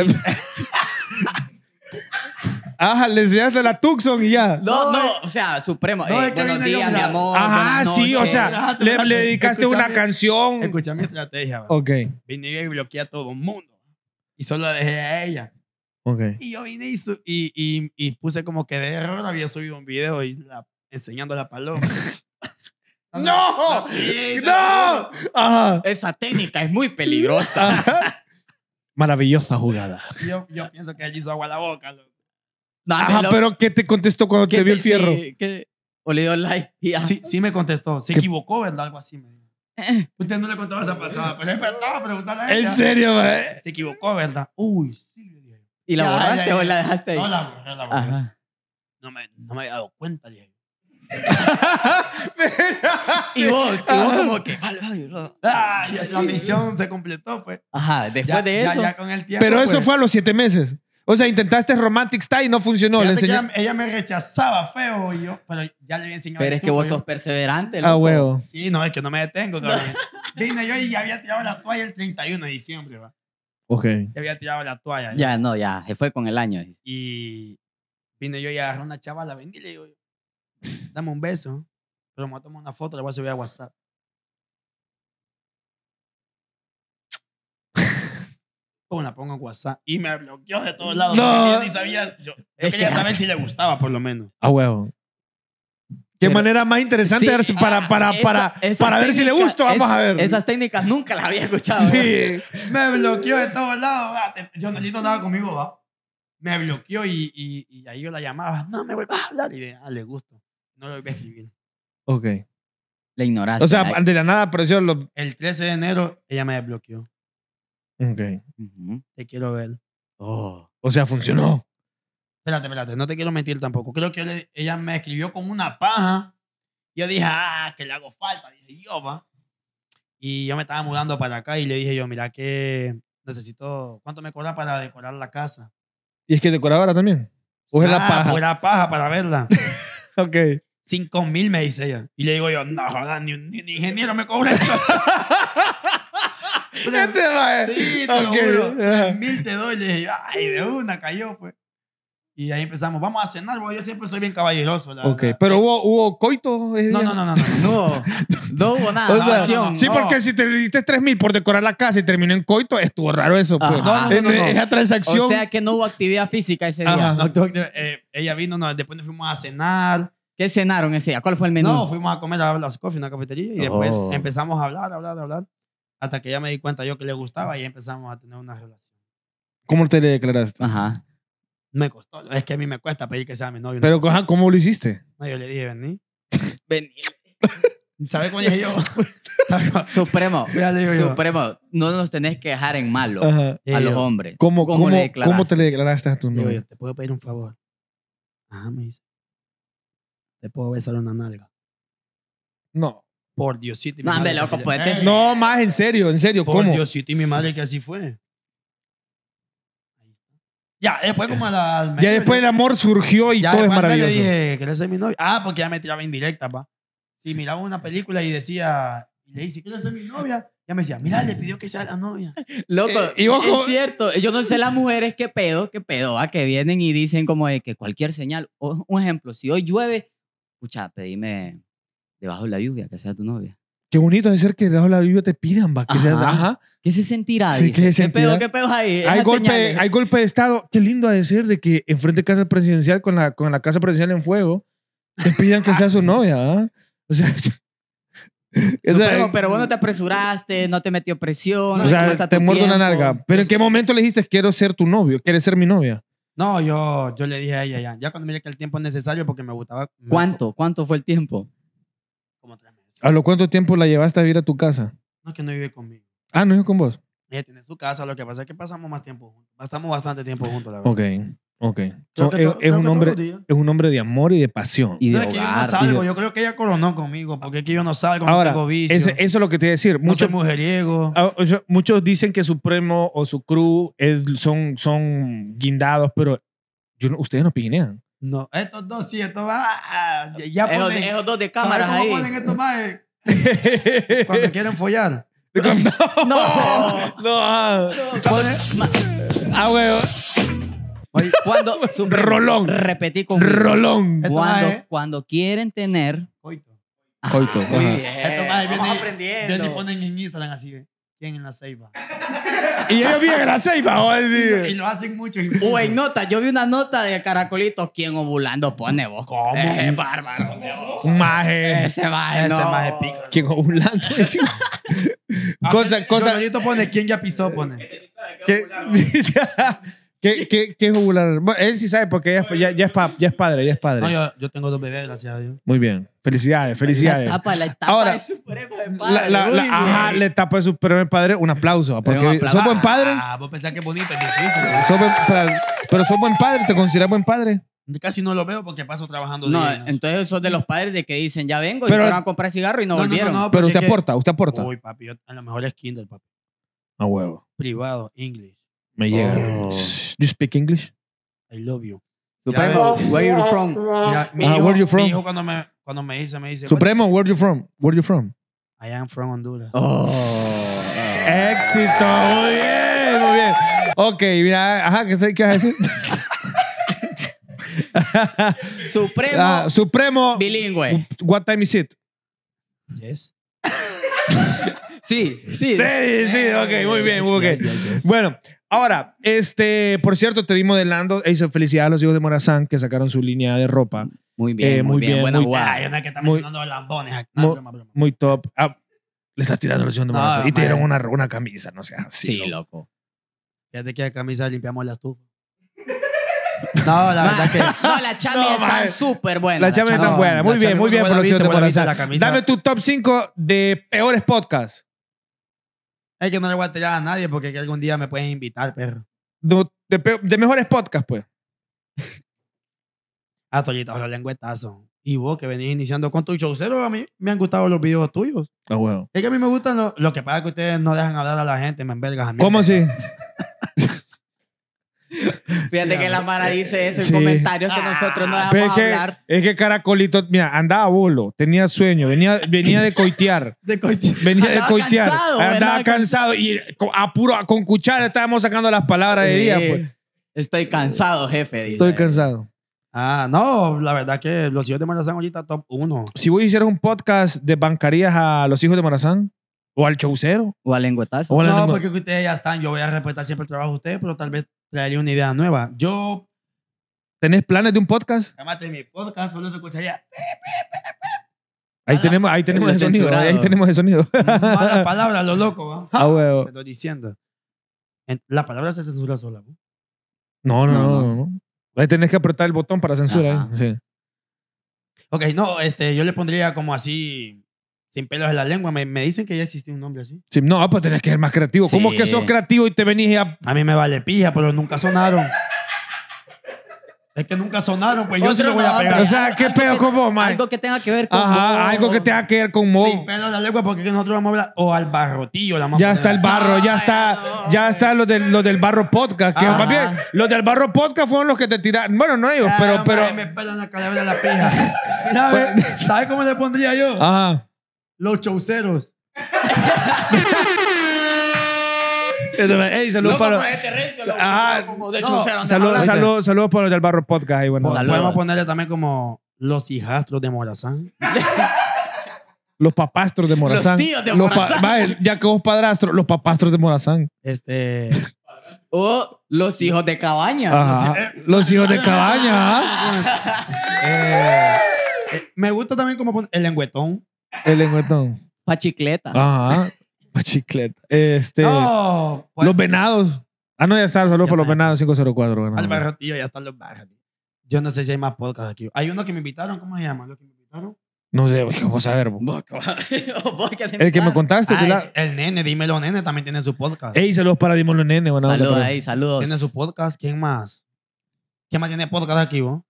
Ajá, le enseñaste la Tucson y ya. No, no, eh, o sea, supremo. No, eh, buenos días, mi amor. Ajá, sí, o sea, le, dedicaste una canción. Escucha mi estrategia. Bro. Ok. Vine y bloqueé a todo el mundo. Y solo dejé a ella. Ok. Y yo vine y, puse como que de error había subido un video y la, enseñando la paloma. ¡No! ¡No! Ajá. Esa técnica es muy peligrosa. Maravillosa jugada. Yo, yo pienso que allí hizo agua la boca. Loco. Ajá, pero ¿qué te contestó cuando te vio el fierro? Sí, O le dio like. Sí, sí me contestó. Se equivocó, ¿verdad? Algo así me dijo. Usted no le contaba esa pasada, pues, pero estaba verdad a ella. ¿En serio, güey? Se equivocó, ¿verdad? Uy, sí. ¿Y la borraste o la dejaste ahí? No, la borré, la borré. No me, no me había dado cuenta, Diego. y vos, y vos como que ah, la misión se completó, pues. Ajá, después de eso. Ya, ya con el tiempo, Pero eso pues. fue a los siete meses. O sea, intentaste Romantic Style y no funcionó. ella, me rechazaba feo yo, pero ya le había enseñado. Pero es que vos sos perseverante. Ah, loco. Ah, huevo. Sí, no, es que no me detengo, Vine yo y ya había tirado la toalla el 31 de diciembre, va. Ok. Ya había tirado la toalla. Ya, no, ya, se fue con el año. Y vine yo y agarré una chava, la vendí y le digo, dame un beso, pero me voy a tomar una foto, la voy a subir a WhatsApp. o la pongo en WhatsApp y me bloqueó de todos lados. No. Yo ni sabía, yo, quería saber si le gustaba por lo menos. A huevo. Qué manera más interesante para, ah, para, para, para ver si le gusta. Vamos a ver. Esas técnicas nunca las había escuchado. Sí, me bloqueó de todos lados. Yo no estaba conmigo, va. Me bloqueó y, ahí yo la llamaba. No me vuelvas a hablar. Y de, ah, le gusto. No lo voy a escribir. Ok. la ignoraste. O sea, de la nada apareció. El 13 de enero ella me desbloqueó. Ok. Te quiero ver. Oh. O sea, funcionó. Espérate, espérate, no te quiero mentir tampoco. Creo que ella me escribió con una paja. Yo dije, ah, que le hago falta. Dije, yo, va. Y yo me estaba mudando para acá y le dije yo, mira que necesito, ¿cuánto me cobra para decorar la casa? ¿Y es que decoradora también? ¿O la ah, paja? Pues paja para verla. Ok. Cinco mil me dice ella. Y le digo yo, no, ni ni ingeniero me cobra eso. te va eh. Sí, te lo juro. Mil te doy. ay, de una cayó, pues. Y ahí empezamos, vamos a cenar, Yo siempre soy bien caballeroso. La, pero eh, hubo, hubo coito. Eh, no, no, no, no, no, no. hubo nada. sí, porque si te diste tres mil por decorar la casa y terminó en coito, estuvo raro eso. Pues. Esa transacción. O sea que no hubo actividad física ese día. ella vino, después nos fuimos a cenar. ¿Qué cenaron ese día? ¿Cuál fue el menú? No, fuimos a comer a las coffee en cafetería y después oh. empezamos a hablar, hablar, hablar. Hasta que ya me di cuenta yo que le gustaba y empezamos a tener una relación. ¿Cómo te le declaraste? Ajá. Me costó. Es que a mí me cuesta pedir que sea mi novio. Pero, ¿cómo lo hiciste? yo le dije, vení. vení. ¿Sabes cómo dije yo? Supremo. Supremo. No nos tenés que dejar en malo a los hombres. ¿Cómo, ¿Cómo, te le declaraste a tu novio? te puedo pedir un favor. Ajá, me dice. Te puedo besar una nalga. No. Por Diosito y mi madre. Eh. No, más en serio, en serio, Por Dios Diosito y mi madre que así fue. Ya, después como a la... Ya después el amor surgió y todo es maravilloso. mi novia? Ah, porque ya me tiraba indirecta, pa. Si miraba una película y decía, y le dice, ¿quieres ser mi novia? Ya me decía, mira, le pidió que sea la novia. Loco, eh, y es cierto. Yo no sé las mujeres qué pedo, qué pedo, a ah, que vienen y dicen como de que cualquier señal. un ejemplo, si hoy llueve, escucha, pedime debajo de la lluvia, que sea tu novia. Qué bonito de ser que debajo de la lluvia te pidan, va. Que Seas, ajá. ¿Qué se sentirá? Sí, ¿qué, se sentirá? ¿Qué, pedo, ¿Qué pedo hay? Hay golpe, hay golpe de Estado. Qué lindo ha de ser de que enfrente de casa presidencial, con la, con la casa presidencial en fuego, te pidan que sea su novia. O sea, pero, bueno te apresuraste, no te metió presión. O sea, te, te una nalga. Pero ¿en qué momento le dijiste quiero ser tu novio? ¿Quieres ser mi novia? No, yo, yo le dije a ella ya. Ya cuando me que el tiempo necesario porque me gustaba. ¿Cuánto? ¿Cuánto fue el tiempo? ¿A lo cuánto tiempo la llevaste a vivir a tu casa? No, que no vive conmigo. Ah, no vive con vos. Ella tiene su casa, lo que pasa es que pasamos más tiempo juntos. Pasamos bastante tiempo juntos, la verdad. Ok, ok. es, un hombre, es un hombre de amor y de pasión. Y no, es que yo no salgo. Yo creo que ella coronó conmigo, porque es que yo no salgo, Ahora, no tengo eso es lo que te voy a decir. Muchos mujeriego. Ah, muchos dicen que su primo o su crew son, son guindados, pero ustedes no piginean. No, estos dos sí, estos va. Ah, ya ponen, esos dos de cámara. cómo ponen estos más? Cuando quieren follar. No, no, no. Ah, huevo. Cuando Rolón. Repetí con Rolón. Cuando, ¿eh? cuando quieren tener. Coito. Coito. Esto más, vienen, aprendiendo. Vienen y ponen en Instagram así. ¿eh? ¿Quién en la ceiba? y ellos viven en la ceiba, o decir. Y, lo hacen mucho. Uy, nota, yo vi una nota de Caracolito, ¿quién ovulando pone vos? ¿Cómo? Es eh, bárbaro. Un maje. Ese maje, no. Ese maje pico. ¿Quién ovulando? Ah, cosa, cosa. pone, ¿quién ya pisó? Pone. Este ¿Qué? ¿Qué, qué, qué jugular? él sí sabe porque ya, es, ya es padre, ya es padre. yo, yo tengo dos bebés, gracias a Dios. Muy bien. Felicidades, La felicidades. etapa, la etapa de Suprema de Padre. la, la- ajá, etapa de su de padre, un aplauso. Porque un sos buen padre, Ah, vos pensás que es bonito, es difícil. pero- sos buen padre, ¿te consideras buen padre? Casi no lo veo porque paso trabajando. No, entonces sos de los padres de que dicen, ya vengo, y van a comprar cigarro y no, volvieron. Pero usted aporta, usted aporta. Uy, papi, a lo mejor es kinder papi. A huevo. Privado, inglés me llega. Do oh. you speak English? I love you. Supremo, where you from? Ah, mira, hijo, you from? mi hijo cuando me, cuando me dice, me dice... Supremo, where are you from? Where are you from? I am from Honduras. Oh. Éxito. Muy bien, muy bien. Okay, mira, ajá, ¿qué, sé- qué vas a decir? Supremo ah, Supremo, bilingüe. what time is it? Yes. Sí, sí. Sí, sí, Okay, muy bien, muy bien. Bueno, Ahora, este, por cierto, te vi modelando. hizo felicidad a los hijos de Morazán que sacaron su línea de ropa. Muy bien, eh, muy, bien, buena muy, guay. una que está muy, lambones. muy, muy, top. Ah, le estás tirando los hijos de Morazán. y te dieron una, una camisa, no sé. Sí, loco. Ya Fíjate queda camisa limpiamos las tú? No, la verdad que. No, las chamis están súper buenas. Las chamis están buenas. Muy bien, muy bien, por los hijos de Morazán. Dame tu top 5 de peores podcasts. Es que no le voy a tirar a nadie porque que algún día me pueden invitar, perro. De, mejores podcasts, pues. ah, Toyita, los lengüetazos. Y vos que venís iniciando con tu showcero, a mí me han gustado los videos tuyos. Es que a mí me gustan los... Lo que pasa que ustedes no dejan hablar a la gente, me envergas a mí. ¿Cómo así? Fíjate que la Mara dice eso en comentarios que nosotros no dejamos ah, es que, hablar. Es que Caracolito, mira, andaba a bolo, tenía sueño, venía, venía de coitear. de coitear. Venía de coitear. andaba cansado y a puro, con cuchara estábamos sacando las palabras de día. Pues. Estoy cansado, jefe. Estoy cansado. Ah, no, la verdad que los hijos de Marazán ahorita top uno. Si vos hicieras un podcast de bancarías a los hijos de Marazán, o al chaucero. O al Lenguetazo No, porque ustedes ya están. Yo voy a respetar siempre el trabajo de ustedes, pero tal vez Traería una idea nueva. Yo. ¿Tenés planes de un podcast? Llámate mi podcast, solo se escucharía. Ahí tenemos, ahí tenemos el sonido. Ahí tenemos el sonido. Mm, mala palabra, lo loco. Ah, huevo. Te estoy diciendo. La palabra se censura sola. ¿no? No no, Ahí tenés que apretar el botón para censura. ¿eh? Sí. Ok, no, este, yo le pondría como así sin pelos en la lengua. Me, me dicen que ya existía un nombre así. no, pues tenés que ser más creativo. ¿Cómo es que sos creativo y te venís a... A mí me vale pija, pero nunca sonaron. Es que nunca sonaron, pues yo sí lo voy a pegar. O sea, ¿qué pedo con vos, man? Algo que tenga que ver con Ajá, algo que tenga que ver con Mo. Sin pelos en la lengua, porque nosotros vamos a hablar. O al barrotillo, la mamá. Ya está el barro, ya está, ya está los del, del barro podcast. más bien, los del barro podcast fueron los que te tiraron. Bueno, no ellos, ah, pero. pero... Me pelan la calabra la pija. ¿Sabes cómo le pondría yo? Ajá. Los chauceros. Este, Ey, ah, saludos para. los Saludos para los el del Barro Podcast. bueno. Podemos ponerle también como los hijastros de Morazán. Los papastros de Morazán. Los tíos de Morazán. ya que vos padrastro, los papastros de Morazán. Este. O los hijos de cabaña. Los hijos de cabaña. ¿ah? Eh, eh, me gusta también como el lengüetón. El lengüetón. Pachicleta. Ajá. Pachicleta. Este. No, pues. los venados. Ah, no, ya está. Saludos por los venados 504. Al barro, tío, ya están los barros. Yo no sé si hay más podcast aquí. Hay uno que me invitaron. ¿Cómo se llama? ¿Lo que me invitaron? No sé, voy a ver. el que me contaste. el, nene, dímelo nene, también tiene su podcast. Ey, saludos para Dímelo nene. bueno. saludos, ahí, saludos. Tiene su podcast. ¿Quién más? ¿Quién más tiene podcast aquí, vos?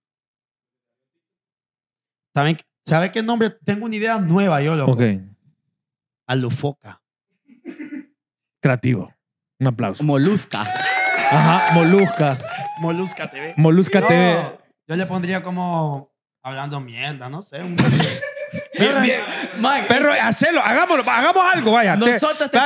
También ¿Sabes qué nombre? Tengo una idea nueva, yo loco. Ok. Alufoca. Creativo. Un aplauso. Molusca. Ajá, Molusca. Molusca TV. Molusca TV. Yo le pondría como hablando mierda, no sé. Un... Bien, bien. hacelo, hagámoslo, hagamos algo, vaya. Nosotros te,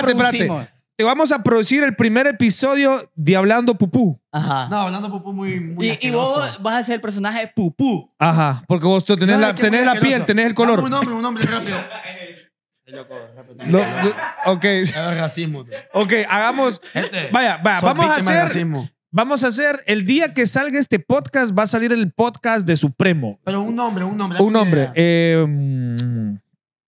te vamos a producir el primer episodio de Hablando Pupú. Ajá. No, hablando Pupú muy, muy Y, y vos vas a ser el personaje de Pupú. Ajá, porque vos tenés, la, la piel, tenés el color. un nombre, un nombre rápido. no, ok, racismo. ok, hagamos... Vaya, vaya, vamos a hacer... Vamos a hacer, el día que salga este podcast, va a salir el podcast de Supremo. Pero un nombre, un nombre. Un nombre. eh, mm,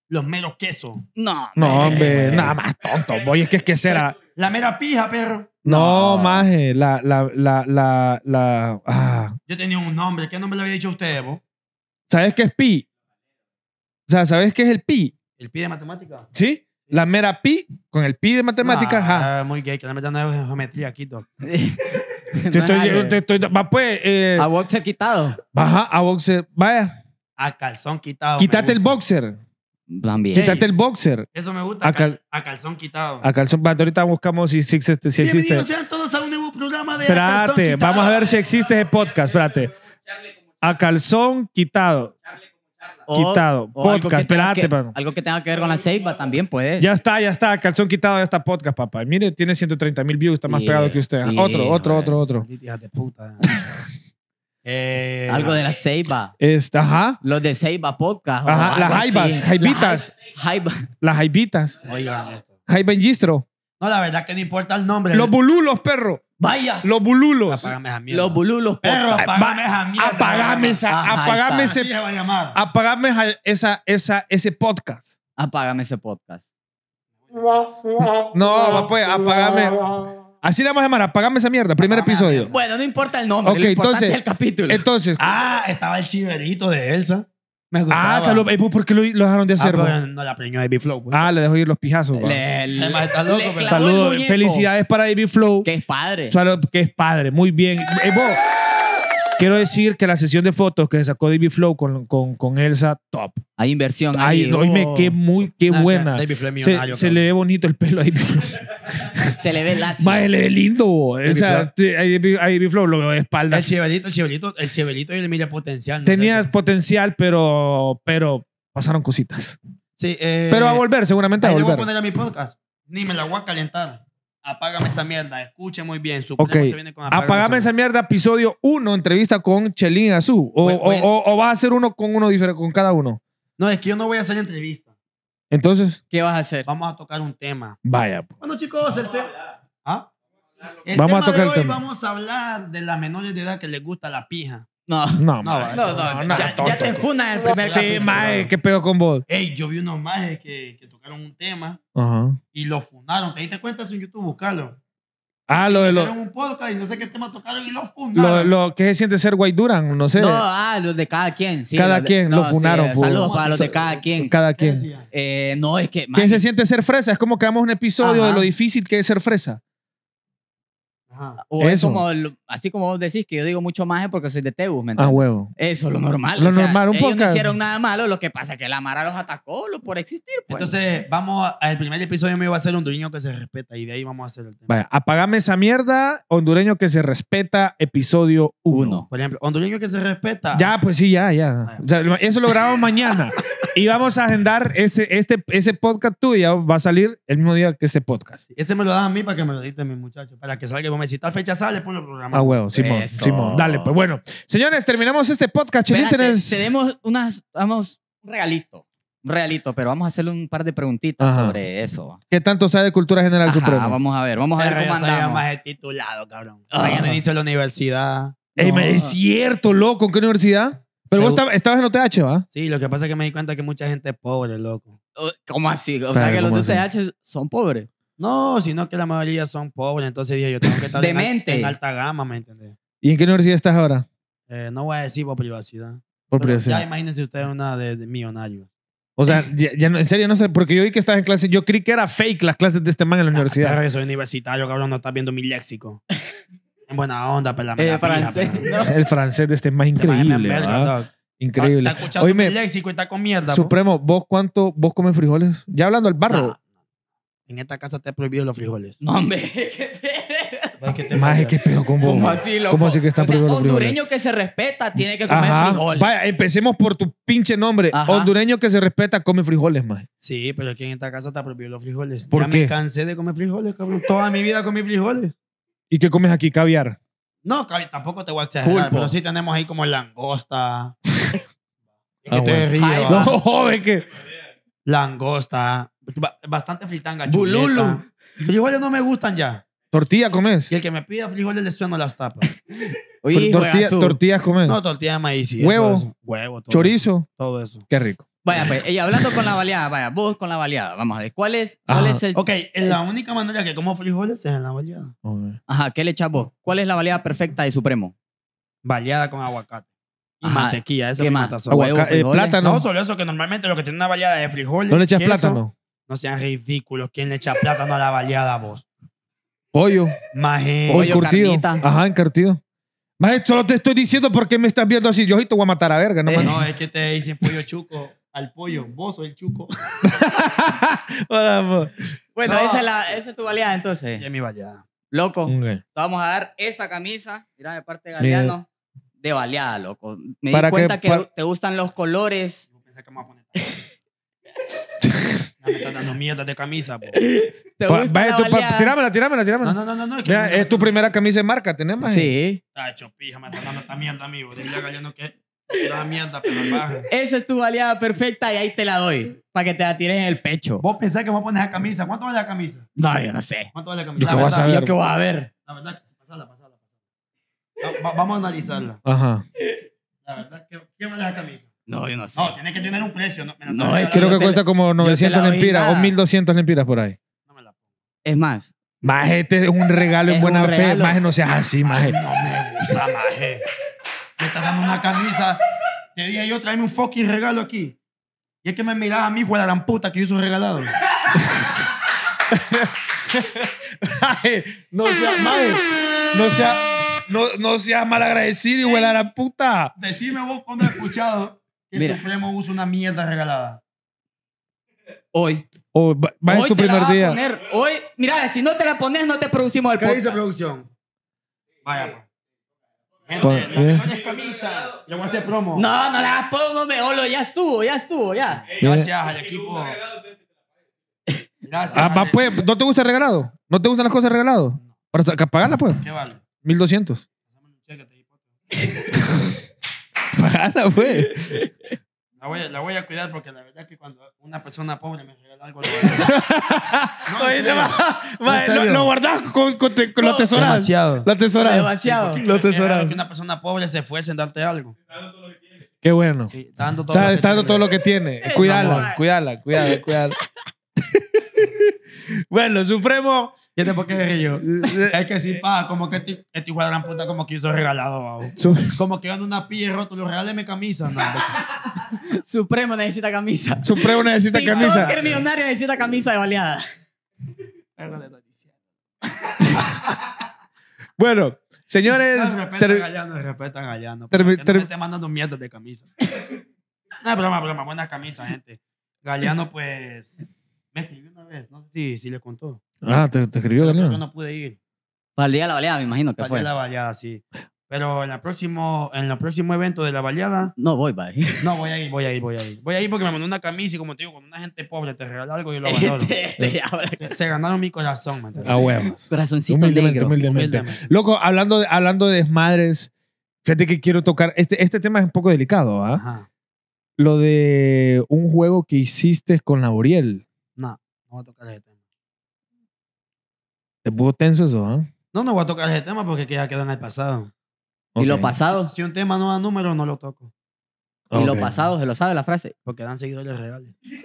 los meros quesos. No, no, hombre, nada más tonto. Voy, es que es que será. La mera pija, perro. No, maje, la, la, la, la, la. Ah. Yo tenía un nombre. ¿Qué nombre le había dicho a ustedes, vos? ¿Sabes qué es pi? O sea, ¿sabes qué es el pi? ¿El pi de matemática? Sí. La mera pi con el pi de matemáticas. Ah, muy gay, que no es geometría aquí, te estoy, te estoy, pues. Eh. a boxer quitado. Baja, a boxer, vaya. A calzón quitado. Quítate el boxer. También. Quítate el boxer. Eso me gusta. A, calzón quitado. A calzón. Ahorita buscamos si, si existe. Bienvenidos sean todos a un nuevo programa de. Espérate, vamos a ver si existe ese podcast. Espérate. A calzón quitado. quitado. podcast, espérate. algo que tenga que ver con la ceiba también puede. Ya está, ya está. Calzón quitado, ya está podcast, papá. Mire, tiene 130 mil views, está más pegado que usted. otro, otro, otro, otro, puta. Eh, algo de la Ceiba. ajá. Los de Ceiba Podcast. Ajá, las jaibas, jaibitas. Las jaibitas. Oigan esto. Jaiba No, la verdad que no importa el nombre. Los bululos, perro. Vaya. Los bululos. Apágame esa mierda. Los bululos, perro. Apagame esa mierda. Apagame esa. ese. esa, ese podcast. Apagame ese podcast. No, pues, apagame. Así la vamos a llamar, apagame esa mierda, primer episodio. Bueno, no importa el nombre, Ok, lo importante entonces- es el capítulo. Entonces, Ah, estaba el chiverito de Elsa. Me gustaba. ah, saludos. Eh, ¿Por qué lo, dejaron de ah, hacer? Ah, no la preñó Baby Flow. Pues. Ah, le dejo ir los pijazos. Le- está loco, Saludos. Felicidades para David Flow. Que es padre. Salud, que es padre. Muy bien. Eh, Quiero decir que la sesión de fotos que sacó David Flow con, con, Elsa, top. Hay inversión. Ay, ahí. Oh. qué, muy, qué ah, buena. David Flow es se, se le ve bonito el pelo a David Flow. se le ve lacio. le ve lindo. O sea, a David Flow lo veo de espalda. El chevelito, el chevelito, el chevelito y el potencial. No Tenías potencial, pero, pero pasaron cositas. Sí, eh, pero va a volver, seguramente va a volver. voy a poner a mi podcast. Ni me la voy a calentar. Apágame esa mierda. Escuche muy bien. Su Apágame, esa mierda. episodio 1, entrevista con Chelín Azú. O, vas a hacer uno con uno diferente, con cada uno. No, es que yo no voy a hacer entrevista. Entonces, ¿Qué vas a hacer? Vamos a tocar un tema. vaya. Pues. Bueno, chicos, el tema. ¿Ah? Vamos a tocar de hoy Vamos a hablar de las menores de edad que les gusta la pija. No, no, no, ya, te enfunas en el primer sí, capítulo. Sí, mae, ¿qué pedo con vos? Ey, yo vi unos majes que, que tocaron un tema y lo funaron. ¿Te diste cuenta? en YouTube, buscarlo. Ah, lo de lo. Hicieron un podcast y no sé qué tema tocaron y lo funaron. Lo, que se siente ser White Duran, no sé. No, ah, los de cada quien, sí. Cada quien, lo funaron. saludos pues. para los de cada quien. Cada quien. Eh, no, es que. ¿Qué se siente ser fresa? Es como que damos un episodio de lo difícil que es ser fresa. O es como, así como vos decís, que yo digo mucho más es porque soy de Tebus, ¿me Ah, huevo. Eso, lo normal. Lo normal, un ellos no hicieron nada malo, lo que pasa es que la Mara los atacó lo, por existir. Pues. Entonces, vamos al primer episodio, me va a ser hondureño que se respeta y de ahí vamos a hacer el tema. Vaya, apagame esa mierda, hondureño que se respeta, episodio 1. Por ejemplo, hondureño que se respeta. Ya, pues sí, ya, ya. Ah, eso lo grabamos mañana. Y vamos a agendar ese, este, ese podcast tuyo, va a salir el mismo día que ese podcast. Este me lo das a mí para que me lo diste, mi muchacho, para que salga y me si tal fecha sale, pues lo programamos. Ah, huevo, Simón, Dale, pues bueno. Señores, terminamos este podcast. Tenemos unas, vamos, un regalito. Un regalito, pero vamos a hacerle un par de preguntitas sobre eso. ¿Qué tanto sabe de cultura general Vamos a ver, vamos a ver cómo andamos. más titulado, cabrón. Ah. Mañana inicio la universidad. es cierto, loco. ¿En qué universidad? Pero vos estabas en OTH, ¿va? Sí, lo que pasa es que me di cuenta que mucha gente es pobre, loco. Oh, ¿Cómo así? O sea, que los de OTH son pobres. No, sino que la mayoría son pobres, entonces dije, yo tengo que estar En, alta gama, ¿me entendés? ¿Y en qué universidad estás ahora? Eh, no voy a decir por privacidad. Por privacidad. Ya imagínense ustedes una de, millonarios millonario. O sea, ya, en serio, no sé, porque yo vi que estás en clase, yo creí que era fake las clases de este man en la ah, universidad. Claro que soy universitario, cabrón, no estás viendo mi léxico. En buena onda, pero pues, la El eh, francés. Pues. El francés de este más increíble. increíble. Está escuchando mi léxico y está con mierda. Supremo, ¿vos cuánto, vos comes frijoles? Ya hablando del barro en esta casa te he prohibido los frijoles. No, hombre, qué pedo. Más pedo con vos. ¿Cómo así, loco? ¿Cómo así que está prohibido los frijoles? hondureño que se respeta tiene que comer frijoles. Vaya, empecemos por tu pinche nombre. Hondureño que se respeta come frijoles, más. Sí, pero aquí en esta casa te prohibido los frijoles. ¿Por ya me cansé de comer frijoles, cabrón. Toda mi vida comí frijoles. ¿Y qué comes aquí? ¿Caviar? No, caviar, tampoco te voy a exagerar, pero sí tenemos ahí como langosta. ¿Qué te ríes, río. No, joven, que... Langosta, Bastante fritanga. Bululu. frijoles no me gustan ya. ¿Tortilla comes? Y el que me pida frijoles le sueno las tapas. ¿Tortillas comes? No, tortilla de maíz. huevo. Huevo. chorizo. todo eso. Qué rico. Vaya, pues, y hablando con la baleada, vaya, vos con la baleada, vamos a ver, ¿cuál es, el...? Ok, la única manera que como frijoles es en la baleada. Ajá, ¿qué le echas vos? Oh. ¿Cuál es la baleada perfecta de supremo? Baleada con aguacate. Y mantequilla, eso es más eh, plátano. No, solo eso, que normalmente lo que tiene una baleada es frijoles, ¿No le echas plátano? No sean ridículos. ¿Quién le echa plátano a la baleada, vos? Pollo. más Pollo curtido. Ajá, encartido. Maje, solo te estoy diciendo porque me estás viendo así. Yo hoy te voy a matar a verga, no eh, No, es que te dicen pollo chuco al pollo. Vos sos el chuco. bueno, esa, es tu baleada entonces. Es mi baleada. Loco, te vamos a dar esta camisa, mira de parte de Galeano, de baleada, loco. Me di cuenta que, te gustan los colores. pensé que me voy a poner. Estás dando mierda de camisa, Tíramela, ¿Te gusta tirámela, No, no, no, no. no es que es tu primera camisa de marca, tenemos. Sí. Está chopija, pija, me está dando esta mierda, amigo. Dile a Galeano que la mierda, pero Esa es tu aliada perfecta y ahí te la doy. Para que te la tires en el pecho. ¿Vos pensás que vos pones la camisa? ¿Cuánto vale la camisa? No, yo no sé. ¿Cuánto vale la camisa? Yo que qué voy a saber. ver. La verdad, pasala, pasala, pasala. vamos a analizarla. Ajá. La verdad, ¿qué, qué vale la camisa? No, yo no sé. No, tiene que tener un precio. No, creo que cuesta como 900 en o 1200 lempiras por ahí. No me la pongo. Es más, Maje, este es un regalo en buena fe. Maje, no seas así, maje. No me gusta, maje. Me estás dando una camisa. Te dije yo, tráeme un fucking regalo aquí. Y es que me miraba a mí, hijo de la puta, que yo soy regalado. Maje, no seas, maje. No seas, no, no seas malagradecido, hijo de la puta. Decime vos cuando has escuchado que Mira. Supremo usa una mierda regalada? Hoy. va, en Hoy tu te la primer a día. poner. Hoy, mira, si no te la pones, no te producimos el ¿Qué dice producción? Vaya, pues. Gente, Pa- eh. camisas. Yo voy a hacer promo. No, no la pongo, me olo, ya estuvo, ya estuvo, ya. Gracias eh. al equipo. Gracias. Ah, pues, ¿no te gusta el regalado? ¿No te gustan las cosas regaladas? Para pagarlas, pues. ¿Qué vale? 1200. ¿Qué? La voy, a, cuidar porque la verdad que cuando una persona pobre me regala algo, lo no, Oye, lo, guardas con, con, te- Demasiado. Lo tesorado. que una persona pobre se fuese en darte algo. Qué bueno. dando todo. lo que Está dando todo lo que tiene. Cuídala, cuídala, cuídala, bueno, Supremo, ¿Y te por qué yo? es que sí, pa, como que este, este de gran puta como que hizo regalado, Como que anda una pie roto, lo mi camisa. No, Supremo necesita camisa. Supremo necesita camisa. Cualquier millonario necesita camisa de baleada. bueno, señores. Respeta a Gallano, respetan Gallano. Te no te mandando mierdas de camisa. no broma, broma. Buena camisa, gente. Galeano, pues, me escribió no sé si, si le contó. Ah, te, te escribió también Yo no pude ir. Para el día de la baleada, me imagino que Para fue. Para la baleada, sí. Pero en, el próximo, en el próximo evento de la baleada. No voy, vale No, voy a ir, voy a ir, voy a ir. Voy a ir porque me mandó una camisa y, como te digo, cuando una gente pobre te regala algo, yo lo este, valoro. Este, eh, eh, Se ganaron mi corazón, ¿me entiendes? Ah, huevo. Corazoncito humildemente, negro. Humildemente. Loco, hablando de, hablando de desmadres, fíjate que quiero tocar. Este, este tema es un poco delicado, ¿ah? Lo de un juego que hiciste con la Uriel. No. No voy a tocar ese tema. ¿Te puso tenso eso, ah? No, no voy a tocar ese tema porque ya queda en el pasado. ¿Y lo pasado? Si, si, un tema no da número, no lo toco. Y lo pasado, se lo sabe la frase. Porque dan seguidores reales.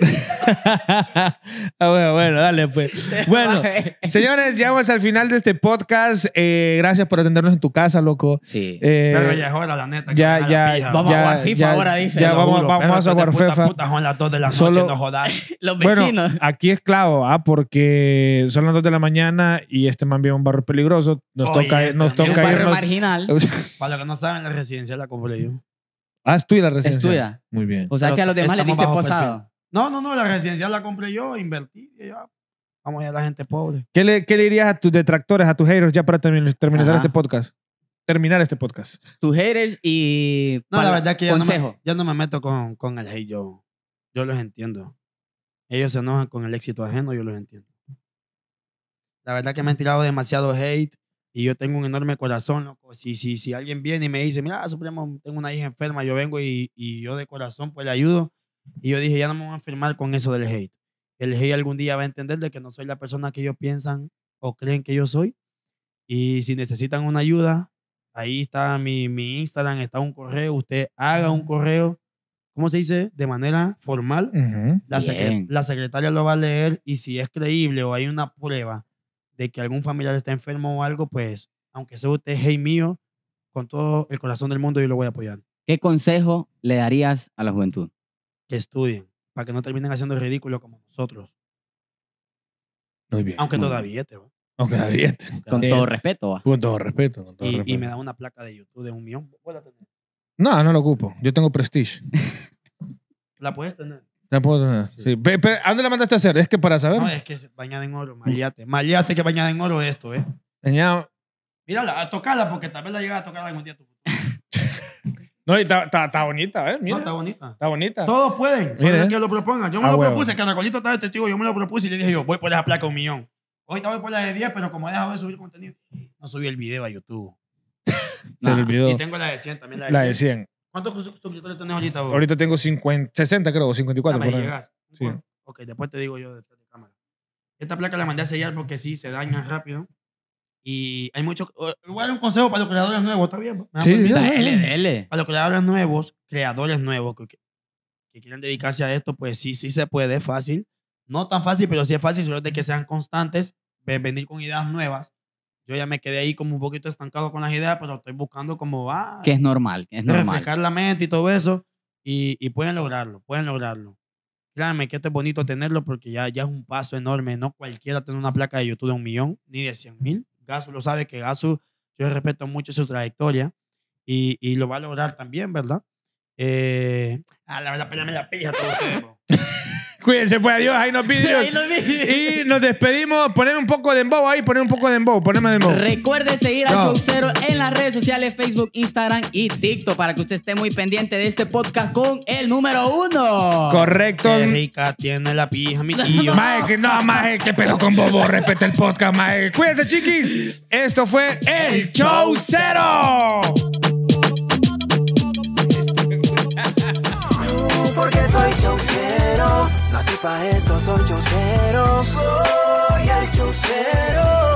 ah, bueno, bueno, dale pues. Bueno, señores, llegamos al final de este podcast. Eh, gracias por atendernos en tu casa, loco. Sí. pero eh, ya es hora, la neta. Ya, ya, vamos a jugar FIFA ahora, dice. Ya, vamos, a jugar este FIFA. son las 2 de la noche, solo, no jodas. los vecinos. Bueno, aquí es clavo, ¿ah? porque son las 2 de la mañana y este man vive un barrio peligroso. Nos toca, este nos toca un barrio marginal. Para los que no saben, la residencia la compré yo. Ah, es tuya la residencia. Muy bien. O sea que a los demás le diste pues, posado. No, no, no, la residencia la compré yo, invertí. Vamos a a la gente pobre. ¿Qué le, dirías a tus detractores, a tus haters, ya para terminar, este podcast? Terminar este podcast. Tus haters y. No, la verdad que ya, No, me, no me meto con, con el hate. Yo, yo los entiendo. Ellos se enojan con el éxito ajeno, yo los entiendo. La verdad que me han tirado demasiado hate. Y yo tengo un enorme corazón, Si, si, si alguien viene y me dice, mira, Supremo, tengo una hija enferma, yo vengo y, y yo de corazón pues le ayudo. Y yo dije, ya no me voy a firmar con eso del hate. El hate algún día va a entender de que no soy la persona que ellos piensan o creen que yo soy. Y si necesitan una ayuda, ahí está mi, mi Instagram, está un correo. Usted haga un correo, ¿cómo se dice? De manera formal. la, la secretaria lo va a leer y si es creíble o hay una prueba de que algún familiar está enfermo o algo, pues aunque sea usted hey mío, con todo el corazón del mundo yo lo voy a apoyar. ¿Qué consejo le darías a la juventud? Que estudien, para que no terminen haciendo el ridículo como nosotros. Muy bien. Aunque todavía bien. Aunque todavía con, todo respeto, va. con todo respeto, y, me da una placa de YouTube de un millón. No, no lo ocupo. Yo tengo Prestige. ¿La puedes tener? no. Sí. Sí. ¿A dónde la mandaste a hacer? Es que para saber. No, es que bañada en oro, Maliate Maliate que bañada en oro esto, ¿eh? Tenía- Mírala, a tocarla porque tal vez la llegas a tocar algún día tú. No, y está- bonita, ¿eh? Mira. está bonita. Está bonita. Todos pueden, Mira, ¿eh? que lo propongan. Yo me lo propuse Caracolito estaba de testigo, yo me lo propuse y le dije yo, voy por esa placa un millón. Hoy te voy por la de 10, pero como he dejado de subir contenido, no subí el video a YouTube. Se le olvidó. Y tengo la de 100 también, la de La de 100. ¿Cuántos suscriptores tenés ahorita Ahorita tengo 50, 60, creo, 54. Ah, sí. Ok, después te digo yo detrás de cámara. Esta placa la mandé a sellar porque sí, se daña rápido. Y hay mucho. Igual un consejo para los creadores nuevos, ¿está bien? Sí, dale, dale. Para los creadores nuevos, creadores nuevos que, quieran dedicarse a esto, pues sí, sí se puede, es fácil. No tan fácil, pero sí es fácil, solo de que sean constantes, venir con ideas nuevas yo ya me quedé ahí como un poquito estancado con las ideas, pero estoy buscando cómo va. Que es ah, normal, que es normal. Reflejar la mente y todo eso. Y, y, pueden lograrlo, pueden lograrlo. Créanme que este es bonito tenerlo porque ya, ya es un paso enorme. No cualquiera tiene una placa de YouTube de un millón, ni de cien mil. Gasu lo sabe que Gasu, yo respeto mucho su trayectoria y, y lo va a lograr también, ¿verdad? Eh, ah, la verdad, me la pilla todo el tiempo. Cuídense, pues adiós, ahí nos vidrios. y nos despedimos. Poneme un poco de embow ahí, poneme un poco de embow, poneme de embow. Recuerde seguir a Show Cero en las redes sociales, Facebook, Instagram y TikTok, para que usted esté muy pendiente de este podcast con el número uno. Correcto. Qué rica tiene la pija, mi tío. Mae, que no, que pedo con bobo, respeta el podcast, mae. Cuídense, chiquis. Esto fue El, Show Cero. Porque soy Nací pa' esto, soy chocero. Soy el chocero.